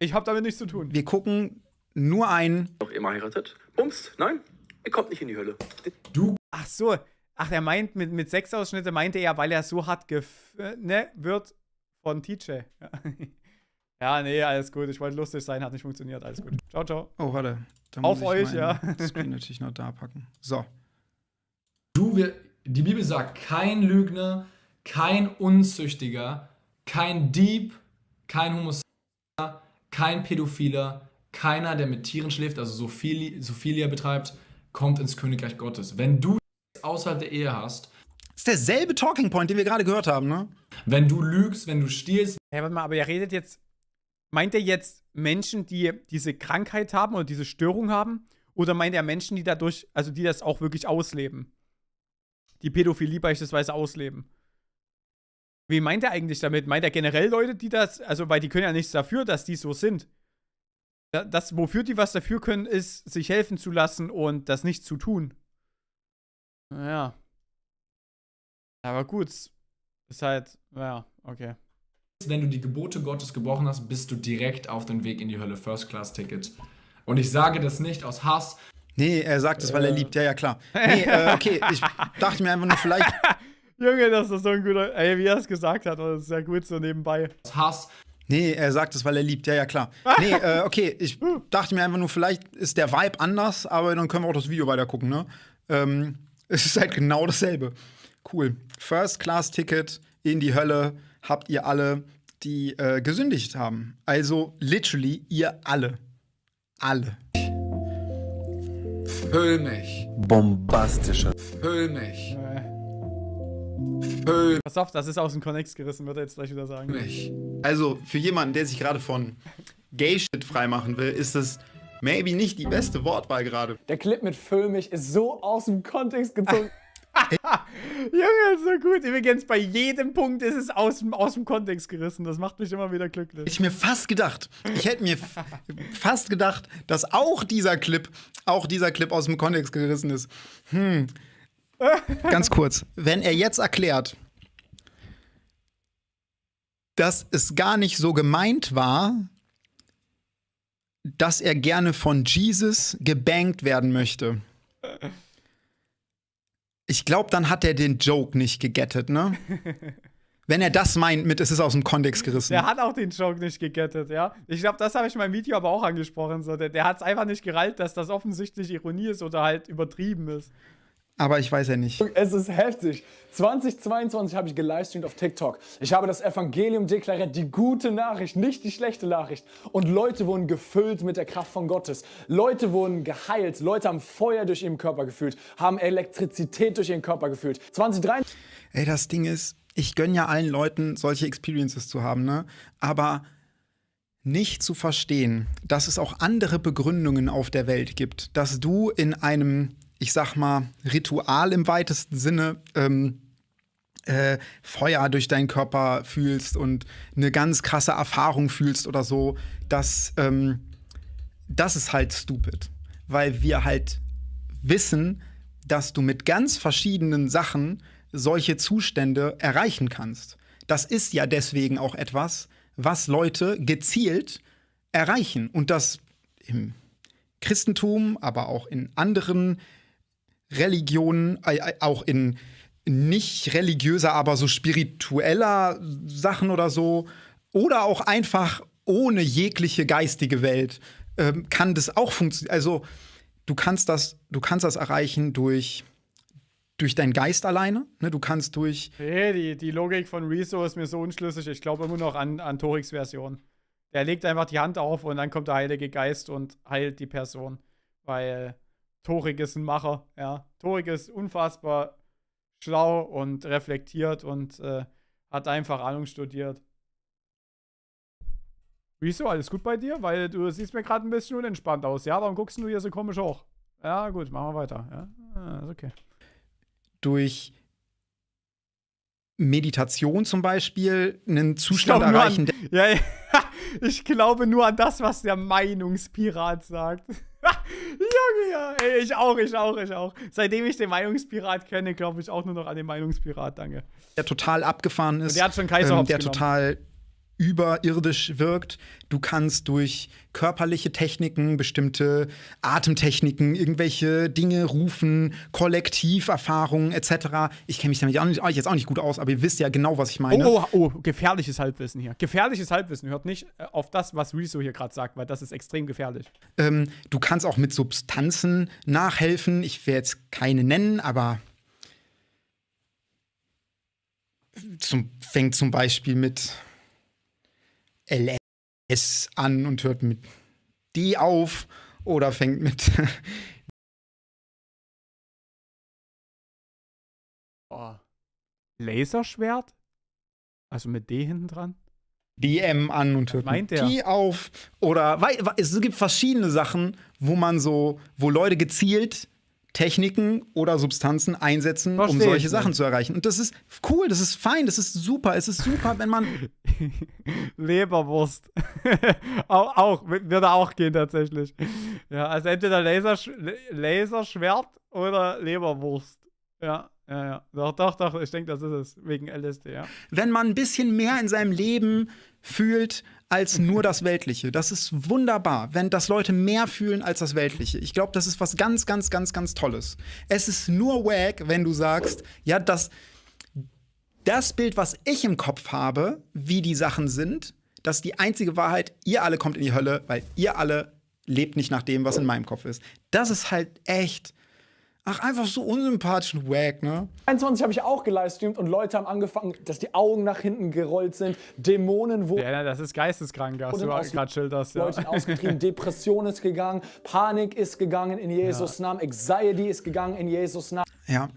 A: Ich habe damit nichts zu tun. Wir gucken nur einen. Doch immer heiratet? Bumst? Nein? Er kommt nicht in die Hölle. Du. Ach so. Ach, er meint, mit, mit sechs Ausschnitte meinte er, weil er so hart gef ne, wird von TJ. Ja. Ja, nee, alles gut. Ich wollte lustig sein, hat nicht funktioniert. Alles gut. Ciao, ciao. Oh,
B: warte. Dann Auf euch, ja. Screen natürlich noch da packen. So.
C: Du, wir, die Bibel sagt, kein Lügner, kein Unzüchtiger, kein Dieb, kein Homosexueller, kein Pädophiler, keiner, der mit Tieren schläft, also Sophili Sophilia betreibt, kommt ins Königreich Gottes. Wenn du außerhalb der
A: Ehe hast. Das ist derselbe Talking Point, den wir gerade gehört haben, ne? Wenn du lügst, wenn du stiehlst. Ja, warte mal, aber ihr redet jetzt Meint er jetzt Menschen, die diese Krankheit haben oder diese Störung haben? Oder meint er Menschen, die dadurch, also die das auch wirklich ausleben? Die Pädophilie beispielsweise ausleben. Wie meint er eigentlich damit? Meint er generell Leute, die das, also weil die können ja nichts dafür, dass die so sind. Das, wofür die was dafür können, ist, sich helfen zu lassen und das nicht zu tun. Naja. Aber gut. Ist halt, naja, okay wenn
C: du die Gebote Gottes gebrochen hast, bist du direkt auf den Weg in die Hölle. First Class Ticket. Und ich sage das nicht aus Hass. Nee, er sagt es, weil äh. er
B: liebt. Ja, ja, klar.
C: Nee, äh, okay, ich dachte
B: mir einfach nur vielleicht.
A: Junge, das ist so ein guter. Ey, wie er es gesagt hat, das ist ja gut so nebenbei.
B: Aus Hass. Nee, er sagt es, weil er liebt. Ja, ja, klar. Nee, äh, okay, ich hm. dachte mir einfach nur, vielleicht ist der Vibe anders, aber dann können wir auch das Video weiter gucken, ne? Ähm, es ist halt genau dasselbe. Cool. First Class Ticket in die Hölle habt ihr alle, die äh, gesündigt haben. Also literally ihr alle. Alle.
A: Füll mich.
B: Bombastischer.
A: Füll mich.
B: Äh.
A: Füll. Pass auf, das ist aus dem Connex gerissen, wird er jetzt gleich wieder sagen. Mich.
B: Also für jemanden, der sich gerade von Gay-Shit freimachen will, ist das maybe
A: nicht die beste Wortwahl gerade. Der Clip mit Füll ist so aus dem Kontext gezogen. Junge, so gut. Übrigens, bei jedem Punkt ist es aus, aus dem Kontext gerissen. Das macht mich immer wieder glücklich. Hätte ich mir fast gedacht. Ich hätte mir fast gedacht, dass auch
B: dieser Clip, auch dieser Clip aus dem Kontext gerissen ist. Hm. Ganz kurz. Wenn er jetzt erklärt, dass es gar nicht so gemeint war, dass er gerne von Jesus gebankt werden möchte. Ich glaube, dann hat er den Joke nicht gegettet, ne? Wenn er das meint mit, es ist aus dem Kontext gerissen. Der hat
A: auch den Joke nicht gegettet, ja. Ich glaube, das habe ich in meinem Video aber auch angesprochen. So. Der, der hat es einfach nicht gereilt, dass das offensichtlich Ironie ist oder halt übertrieben ist.
B: Aber ich weiß ja nicht.
A: Es
C: ist heftig. 2022 habe ich gelivestreamt auf TikTok. Ich habe das Evangelium deklariert, die gute Nachricht, nicht die schlechte Nachricht. Und Leute wurden gefüllt mit der Kraft von Gottes. Leute wurden geheilt. Leute haben Feuer durch ihren Körper gefühlt, haben Elektrizität durch ihren Körper gefühlt. 2023. Ey, das Ding ist, ich gönne ja
B: allen Leuten, solche Experiences zu haben, ne? Aber nicht zu verstehen, dass es auch andere Begründungen auf der Welt gibt, dass du in einem ich sag mal, Ritual im weitesten Sinne ähm, äh, Feuer durch deinen Körper fühlst und eine ganz krasse Erfahrung fühlst oder so, das, ähm, das ist halt stupid. Weil wir halt wissen, dass du mit ganz verschiedenen Sachen solche Zustände erreichen kannst. Das ist ja deswegen auch etwas, was Leute gezielt erreichen. Und das im Christentum, aber auch in anderen Religionen, äh, auch in nicht religiöser, aber so spiritueller Sachen oder so, oder auch einfach ohne jegliche geistige Welt, ähm, kann das auch funktionieren. Also du kannst das, du kannst das erreichen durch durch deinen Geist alleine. Ne? Du kannst durch.
A: Nee, die, die Logik von Rezo ist mir so unschlüssig. Ich glaube immer noch an, an Toriks Version. Er legt einfach die Hand auf und dann kommt der Heilige Geist und heilt die Person. Weil Torik ist ein Macher, ja. Torik ist unfassbar schlau und reflektiert und äh, hat einfach Ahnung studiert. Wieso? Alles gut bei dir? Weil du siehst mir gerade ein bisschen unentspannt aus. Ja, warum guckst du hier so komisch hoch? Ja, gut, machen wir weiter. Ja, ah, ist okay. Durch
B: Meditation zum Beispiel einen Zustand erreichen. An,
A: ja, ja. Ich glaube nur an das, was der Meinungspirat sagt. Junge, ja. Ey, ich auch, ich auch, ich auch. Seitdem ich den Meinungspirat kenne, glaube ich auch nur noch an den Meinungspirat, danke. Der total abgefahren ist. Und der hat schon Kaiser ähm, Der genommen.
B: total überirdisch wirkt. Du kannst durch körperliche Techniken, bestimmte Atemtechniken, irgendwelche Dinge rufen, Kollektiverfahrungen etc. Ich kenne mich damit auch nicht, jetzt auch nicht gut aus, aber ihr wisst ja genau, was ich meine. Oh,
A: oh, oh gefährliches Halbwissen hier. Gefährliches Halbwissen. Hört nicht äh, auf das, was Riso hier gerade sagt, weil das ist extrem gefährlich.
B: Ähm, du kannst auch mit Substanzen nachhelfen. Ich werde jetzt keine nennen, aber zum, fängt zum Beispiel mit LS an und hört mit D auf oder
C: fängt mit
A: oh. Laserschwert? Also mit D hinten dran?
B: DM an und hört mit T auf. Oder es gibt verschiedene Sachen, wo man so, wo Leute gezielt Techniken oder Substanzen einsetzen, Versteh um solche Sachen zu erreichen. Und das ist cool, das ist fein, das ist super. Es ist super, wenn man.
A: Leberwurst. auch, auch, würde auch gehen tatsächlich. Ja, also entweder Laser, Laserschwert oder Leberwurst. Ja, ja, ja. Doch, doch, doch. Ich denke, das ist es. Wegen LSD, ja.
B: Wenn man ein bisschen mehr in seinem Leben fühlt, als nur das Weltliche. Das ist wunderbar, wenn das Leute mehr fühlen als das Weltliche. Ich glaube, das ist was ganz, ganz, ganz, ganz Tolles. Es ist nur wack, wenn du sagst, ja, das, das Bild, was ich im Kopf habe, wie die Sachen sind, das ist die einzige Wahrheit. Ihr alle kommt in die Hölle, weil ihr alle lebt nicht nach dem, was in meinem
C: Kopf ist. Das ist halt echt Ach, einfach so unsympathischen Wack, ne? 21 habe ich auch gelivestreamt und Leute haben angefangen, dass die Augen nach hinten gerollt sind, Dämonen wurden...
A: Ja, das ist geisteskrank, was du gerade schilderst. Ja. Leute ausgetrieben,
C: Depression ist gegangen, Panik ist gegangen in Jesus' ja. Namen, Anxiety ist gegangen in Jesus' Namen.
A: Ja.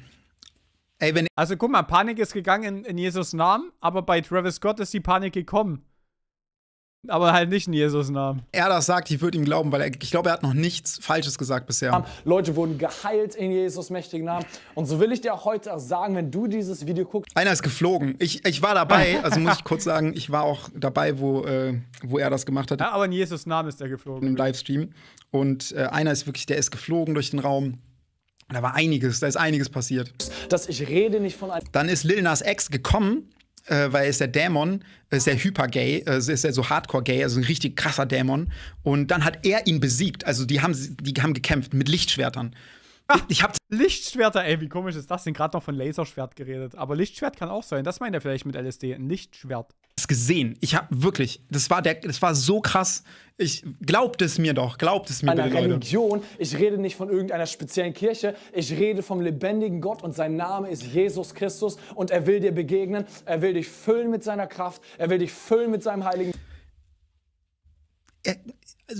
A: Ey, also guck mal, Panik ist gegangen in, in Jesus' Namen, aber bei Travis Scott ist die Panik gekommen aber halt nicht in Jesus Namen.
C: Er das sagt, ich würde ihm glauben, weil er, ich glaube, er hat noch nichts Falsches gesagt bisher. Leute wurden geheilt in Jesus mächtigen Namen. Und so will ich dir auch heute auch sagen, wenn du dieses Video guckst. Einer ist geflogen. Ich, ich war dabei, also muss ich
B: kurz sagen, ich war auch dabei, wo, äh, wo er das gemacht hat. Ja, aber in Jesus Namen ist er geflogen. Im Livestream. Und äh, einer ist wirklich, der ist geflogen durch den Raum. Da war einiges, da ist einiges passiert. Dass ich rede nicht von einem. Dann ist Lil Nas X gekommen äh, weil er ist der Dämon, ist äh, der hypergay, äh, gay ist er so Hardcore-Gay, also ein richtig krasser Dämon. Und dann hat er ihn besiegt. Also die haben,
A: die haben gekämpft mit Lichtschwertern. Ich hab Lichtschwerter, ey, wie komisch ist das denn? Gerade noch von Laserschwert geredet. Aber Lichtschwert kann auch sein. Das meint er vielleicht mit LSD. Ein Lichtschwert. Das gesehen. Ich hab
C: wirklich, das war, der, das war so krass. Ich glaubt es mir doch, glaubt es mir Einer bitte, Leute. Religion. Ich rede nicht von irgendeiner speziellen Kirche. Ich rede vom lebendigen Gott und sein Name ist Jesus Christus und er will dir begegnen. Er will dich füllen mit seiner Kraft. Er will dich füllen mit seinem Heiligen. Er,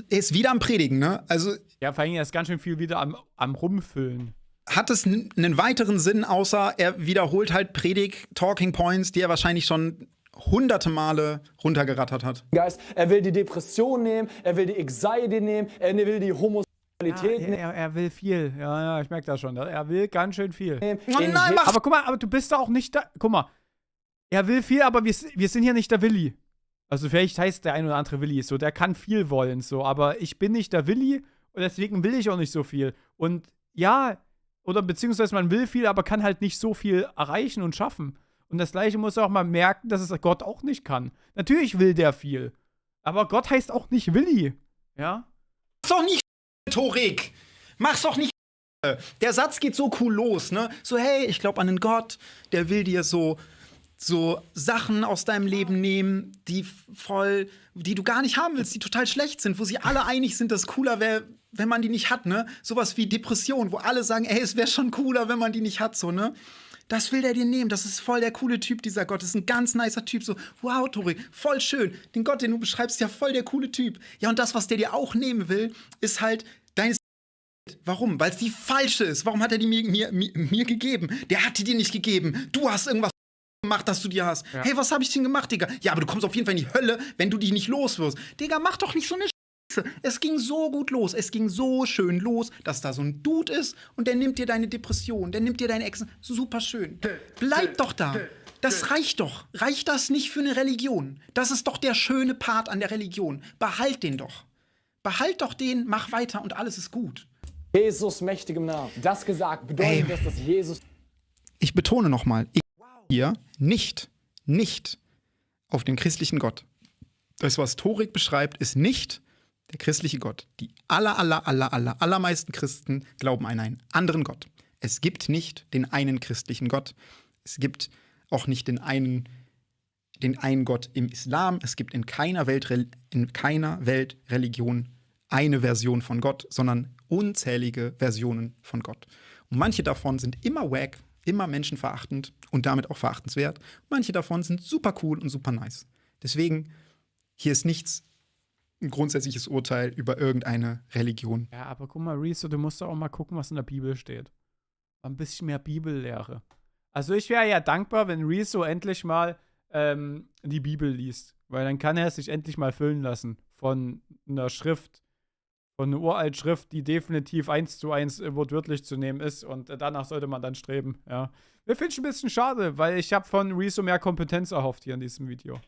C: er ist wieder am Predigen, ne? Also. Ja, vor
A: allem, er
B: ist ganz schön viel wieder am, am Rumfüllen. Hat es einen weiteren Sinn, außer er wiederholt halt Predigt, Talking Points, die er wahrscheinlich schon hunderte Male runtergerattert
C: hat? Geist, er will die Depression nehmen, er will die Anxiety nehmen, er will die Homosexualität
A: ja, er, er, will viel, ja, ja, ich merke das schon. Er will ganz schön viel. Oh nein, mach. Aber guck mal, aber du bist da auch nicht da. Guck mal. Er will viel, aber wir, wir sind hier nicht der Willi. Also vielleicht heißt der ein oder andere Willi so, der kann viel wollen, so, aber ich bin nicht der Willi und deswegen will ich auch nicht so viel. Und ja, oder beziehungsweise man will viel, aber kann halt nicht so viel erreichen und schaffen. Und das gleiche muss auch mal merken, dass es Gott auch nicht kann. Natürlich will der viel. Aber Gott heißt auch nicht Willi. Ja? Mach's doch nicht
B: Rhetorik. Mach's doch nicht. Der Satz geht so cool los, ne? So, hey, ich glaube an den Gott, der will dir so so Sachen aus deinem Leben nehmen, die voll, die du gar nicht haben willst, die total schlecht sind, wo sie alle einig sind, dass cooler wäre, wenn man die nicht hat, ne? Sowas wie Depression, wo alle sagen, ey, es wäre schon cooler, wenn man die nicht hat, so, ne? Das will der dir nehmen. Das ist voll der coole Typ, dieser Gott. Das ist ein ganz nicer Typ. So, wow, Tori, voll schön. Den Gott, den du beschreibst, ja voll der coole Typ. Ja, und das, was der dir auch nehmen will, ist halt deine Warum? Weil es die falsche ist. Warum hat er die mir, mir, mir gegeben? Der hat die dir nicht gegeben. Du hast irgendwas gemacht, dass du dir hast. Ja. Hey, was habe ich denn gemacht, Digga? Ja, aber du kommst auf jeden Fall in die Hölle, wenn du dich nicht los wirst. Digga, mach doch nicht so eine Scheiße. Es ging so gut los. Es ging so schön los, dass da so ein Dude ist und der nimmt dir deine Depression, der nimmt dir deine Ex. Super schön. Bleib doch da. Das reicht doch. Reicht das nicht für eine Religion? Das ist doch der schöne Part an der Religion. Behalt den doch. Behalt doch den, mach weiter und alles ist
C: gut. Jesus mächtigem Namen. Das gesagt bedeutet, Ey. dass das Jesus.
B: Ich betone nochmal, ich hier nicht, nicht auf den christlichen Gott. Das, was Torik beschreibt, ist nicht der christliche Gott. Die aller, aller, aller, aller, allermeisten Christen glauben an einen anderen Gott. Es gibt nicht den einen christlichen Gott. Es gibt auch nicht den einen, den einen Gott im Islam. Es gibt in keiner, Welt, in keiner Weltreligion eine Version von Gott, sondern unzählige Versionen von Gott. Und manche davon sind immer wack immer menschenverachtend und damit auch verachtenswert. Manche davon sind super cool und super nice. Deswegen, hier ist nichts ein grundsätzliches Urteil über irgendeine Religion.
A: Ja, aber guck mal, Rezo, du musst doch auch mal gucken, was in der Bibel steht. Ein bisschen mehr Bibellehre. Also ich wäre ja dankbar, wenn Rezo endlich mal ähm, die Bibel liest. Weil dann kann er sich endlich mal füllen lassen von einer Schrift, von einer uralt Schrift, die definitiv eins zu eins äh, wortwörtlich zu nehmen ist und äh, danach sollte man dann streben, ja. Wir finden es ein bisschen schade, weil ich habe von Riso mehr Kompetenz erhofft hier in diesem Video.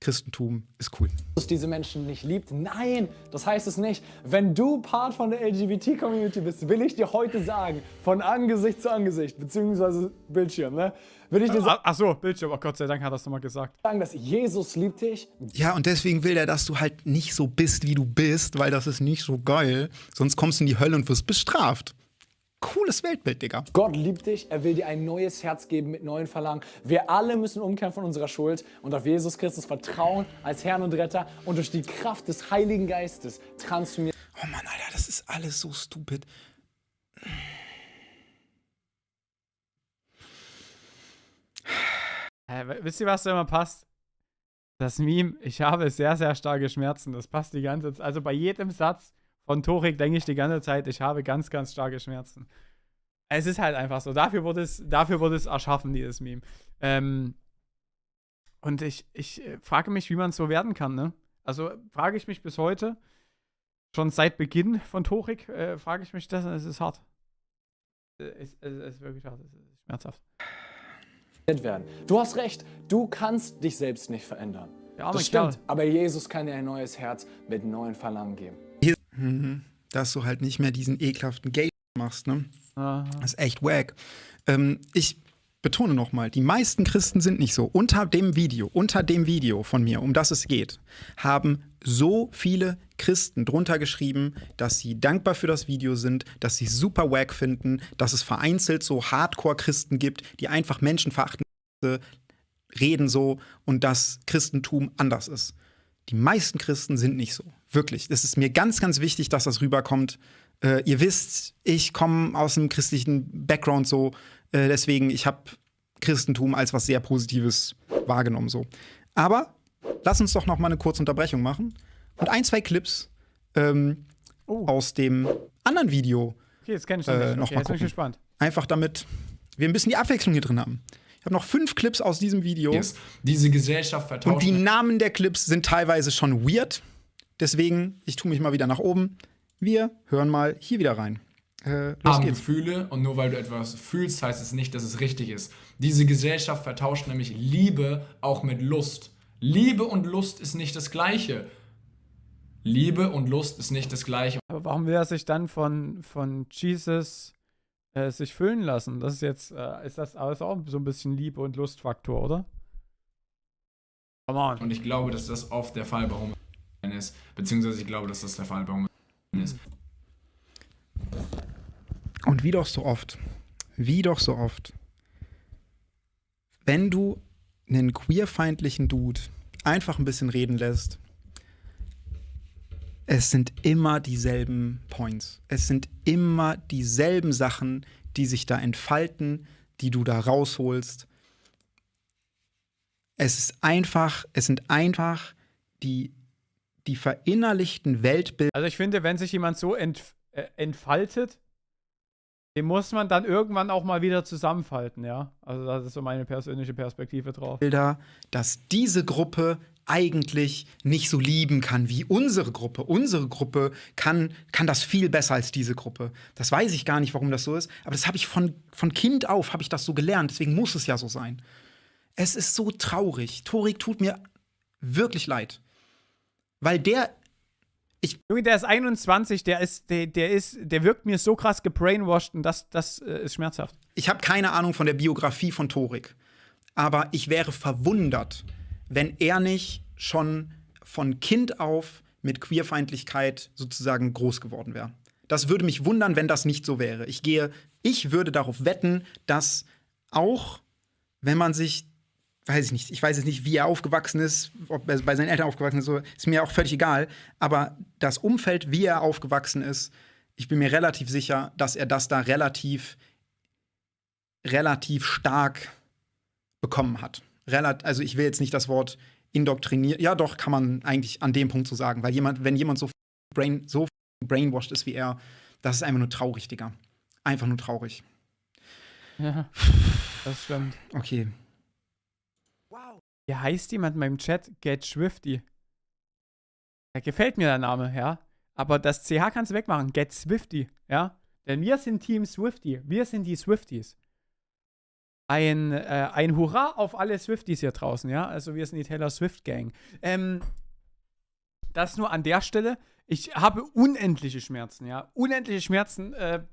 B: Christentum
C: ist
A: cool. Dass diese Menschen nicht liebt? Nein, das heißt es nicht. Wenn du Part von der
C: LGBT-Community bist, will ich dir heute sagen, von Angesicht zu Angesicht, beziehungsweise Bildschirm,
A: ne? Will ich dir sagen. Ach so, Bildschirm, oh Gott sei Dank hat das nochmal gesagt. Sagen, dass Jesus liebt dich.
B: Ja, und deswegen will er, dass du halt nicht so bist, wie du bist, weil das ist nicht so geil. Sonst kommst
C: du in die Hölle und wirst bestraft. Cooles Weltbild, Digga. Gott liebt dich, er will dir ein neues Herz geben mit neuen Verlangen. Wir alle müssen umkehren von unserer Schuld und auf Jesus Christus vertrauen als Herrn und Retter und durch die Kraft des Heiligen Geistes transformieren. Oh Mann, Alter, das ist alles
A: so stupid. Hey, wisst ihr, was da immer passt? Das Meme, ich habe sehr, sehr starke Schmerzen. Das passt die ganze Zeit. Also bei jedem Satz von Torik denke ich die ganze Zeit, ich habe ganz, ganz starke Schmerzen. Es ist halt einfach so. Dafür wurde es, dafür wurde es erschaffen, dieses Meme. Ähm, und ich, ich äh, frage mich, wie man es so werden kann, ne? Also frage ich mich bis heute, schon seit Beginn von Torik, äh, frage ich mich das und es ist hart. Äh, es, es, es ist wirklich hart, es ist schmerzhaft.
C: Werden. Du hast recht, du kannst dich selbst nicht verändern. Ja, das stimmt, Kerl. aber Jesus kann dir ein neues Herz mit neuen Verlangen geben.
B: Mhm. Dass du halt nicht mehr diesen ekelhaften Gate machst, ne? Aha. Das ist echt wack. Ähm, ich betone nochmal, die meisten Christen sind nicht so. Unter dem Video, unter dem Video von mir, um das es geht, haben so viele Christen drunter geschrieben, dass sie dankbar für das Video sind, dass sie super wack finden, dass es vereinzelt so Hardcore-Christen gibt, die einfach Menschen verachten, reden so und dass Christentum anders ist. Die meisten Christen sind nicht so. Wirklich. Das ist mir ganz, ganz wichtig, dass das rüberkommt. Äh, ihr wisst, ich komme aus einem christlichen Background so. Äh, deswegen, ich habe Christentum als was sehr Positives wahrgenommen so. Aber lass uns doch noch mal eine kurze Unterbrechung machen und ein, zwei Clips ähm, oh. aus dem anderen Video
A: okay, jetzt kenn ich äh, noch okay, mal jetzt gucken. Bin ich gespannt.
B: Einfach damit wir ein bisschen die Abwechslung hier drin haben. Ich habe noch fünf Clips aus diesem Video. Yes.
C: Diese Gesellschaft vertauscht. Und die
B: Namen der Clips sind teilweise schon weird. Deswegen, ich tue mich mal wieder nach oben. Wir hören mal
C: hier wieder rein. Äh, haben geht's. Gefühle und nur weil du etwas fühlst, heißt es nicht, dass es richtig ist. Diese Gesellschaft vertauscht nämlich Liebe auch mit Lust. Liebe und Lust ist
A: nicht das Gleiche. Liebe und Lust ist nicht das Gleiche. Aber warum will er sich dann von, von Jesus äh, sich füllen lassen? Das ist jetzt, äh, ist das alles auch so ein bisschen Liebe und Lustfaktor, oder?
C: Come on. Und ich glaube, dass das oft der Fall, warum ist. Beziehungsweise ich glaube, dass das der Fall bei Roman
A: ist.
B: Und wie doch so oft, wie doch so oft, wenn du einen queerfeindlichen Dude einfach ein bisschen reden lässt, es sind immer dieselben Points. Es sind immer dieselben Sachen, die sich da entfalten, die du da rausholst. Es ist einfach, es sind einfach
A: die die verinnerlichten Weltbilder. Also ich finde, wenn sich jemand so entf äh, entfaltet, den muss man dann irgendwann auch mal wieder zusammenfalten, ja. Also das ist so meine persönliche Perspektive drauf.
B: Bilder, dass diese Gruppe eigentlich nicht so lieben kann wie unsere Gruppe. Unsere Gruppe kann, kann das viel besser als diese Gruppe. Das weiß ich gar nicht, warum das so ist, aber das habe ich von, von Kind auf, habe ich das so gelernt, deswegen muss es ja so sein. Es ist so traurig. Torik tut mir wirklich leid.
A: Weil der. Ich Junge, der ist 21, der ist, der, der ist, der wirkt mir so krass gebrainwashed und das, das äh, ist schmerzhaft. Ich habe keine Ahnung von der Biografie
B: von Torik. Aber ich wäre verwundert, wenn er nicht schon von Kind auf mit Queerfeindlichkeit sozusagen groß geworden wäre. Das würde mich wundern, wenn das nicht so wäre. Ich gehe, ich würde darauf wetten, dass auch wenn man sich weiß ich nicht, ich weiß jetzt nicht, wie er aufgewachsen ist, ob er bei seinen Eltern aufgewachsen ist, ist mir auch völlig egal. Aber das Umfeld, wie er aufgewachsen ist, ich bin mir relativ sicher, dass er das da relativ, relativ stark bekommen hat. Relat also ich will jetzt nicht das Wort indoktriniert, ja doch, kann man eigentlich an dem Punkt so sagen, weil jemand, wenn jemand so brain, so brainwashed ist wie er, das ist einfach nur traurig, Digga. Einfach nur traurig.
A: Ja, das stimmt. Okay, hier heißt jemand in meinem Chat Get Swifty. Ja, gefällt mir der Name, ja. Aber das CH kannst du wegmachen. Get Swifty, ja. Denn wir sind Team Swifty. Wir sind die Swifties. Ein, äh, ein Hurra auf alle Swifties hier draußen, ja. Also wir sind die Taylor Swift Gang. Ähm, das nur an der Stelle. Ich habe unendliche Schmerzen, ja. Unendliche Schmerzen, äh,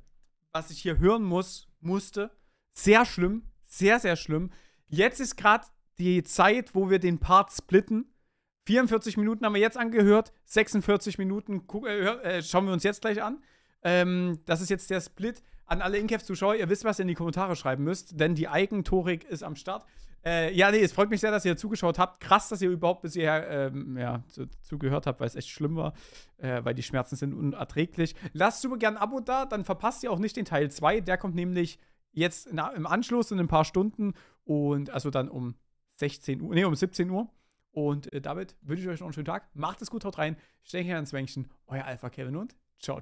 A: was ich hier hören muss, musste. Sehr schlimm, sehr, sehr schlimm. Jetzt ist gerade die Zeit, wo wir den Part splitten. 44 Minuten haben wir jetzt angehört, 46 Minuten äh, äh, schauen wir uns jetzt gleich an. Ähm, das ist jetzt der Split an alle Inkev-Zuschauer. Ihr wisst, was ihr in die Kommentare schreiben müsst, denn die Eigentorik ist am Start. Äh, ja, nee, es freut mich sehr, dass ihr zugeschaut habt. Krass, dass ihr überhaupt bis hierher ähm, ja, zugehört habt, weil es echt schlimm war, äh, weil die Schmerzen sind unerträglich. Lasst super gerne ein Abo da, dann verpasst ihr auch nicht den Teil 2. Der kommt nämlich jetzt im Anschluss in ein paar Stunden und also dann um 16 Uhr, nee, um 17 Uhr. Und äh, damit wünsche ich euch noch einen schönen Tag. Macht es gut, haut rein. Stechen ans Wänkchen. Euer Alpha Kevin und ciao. ciao.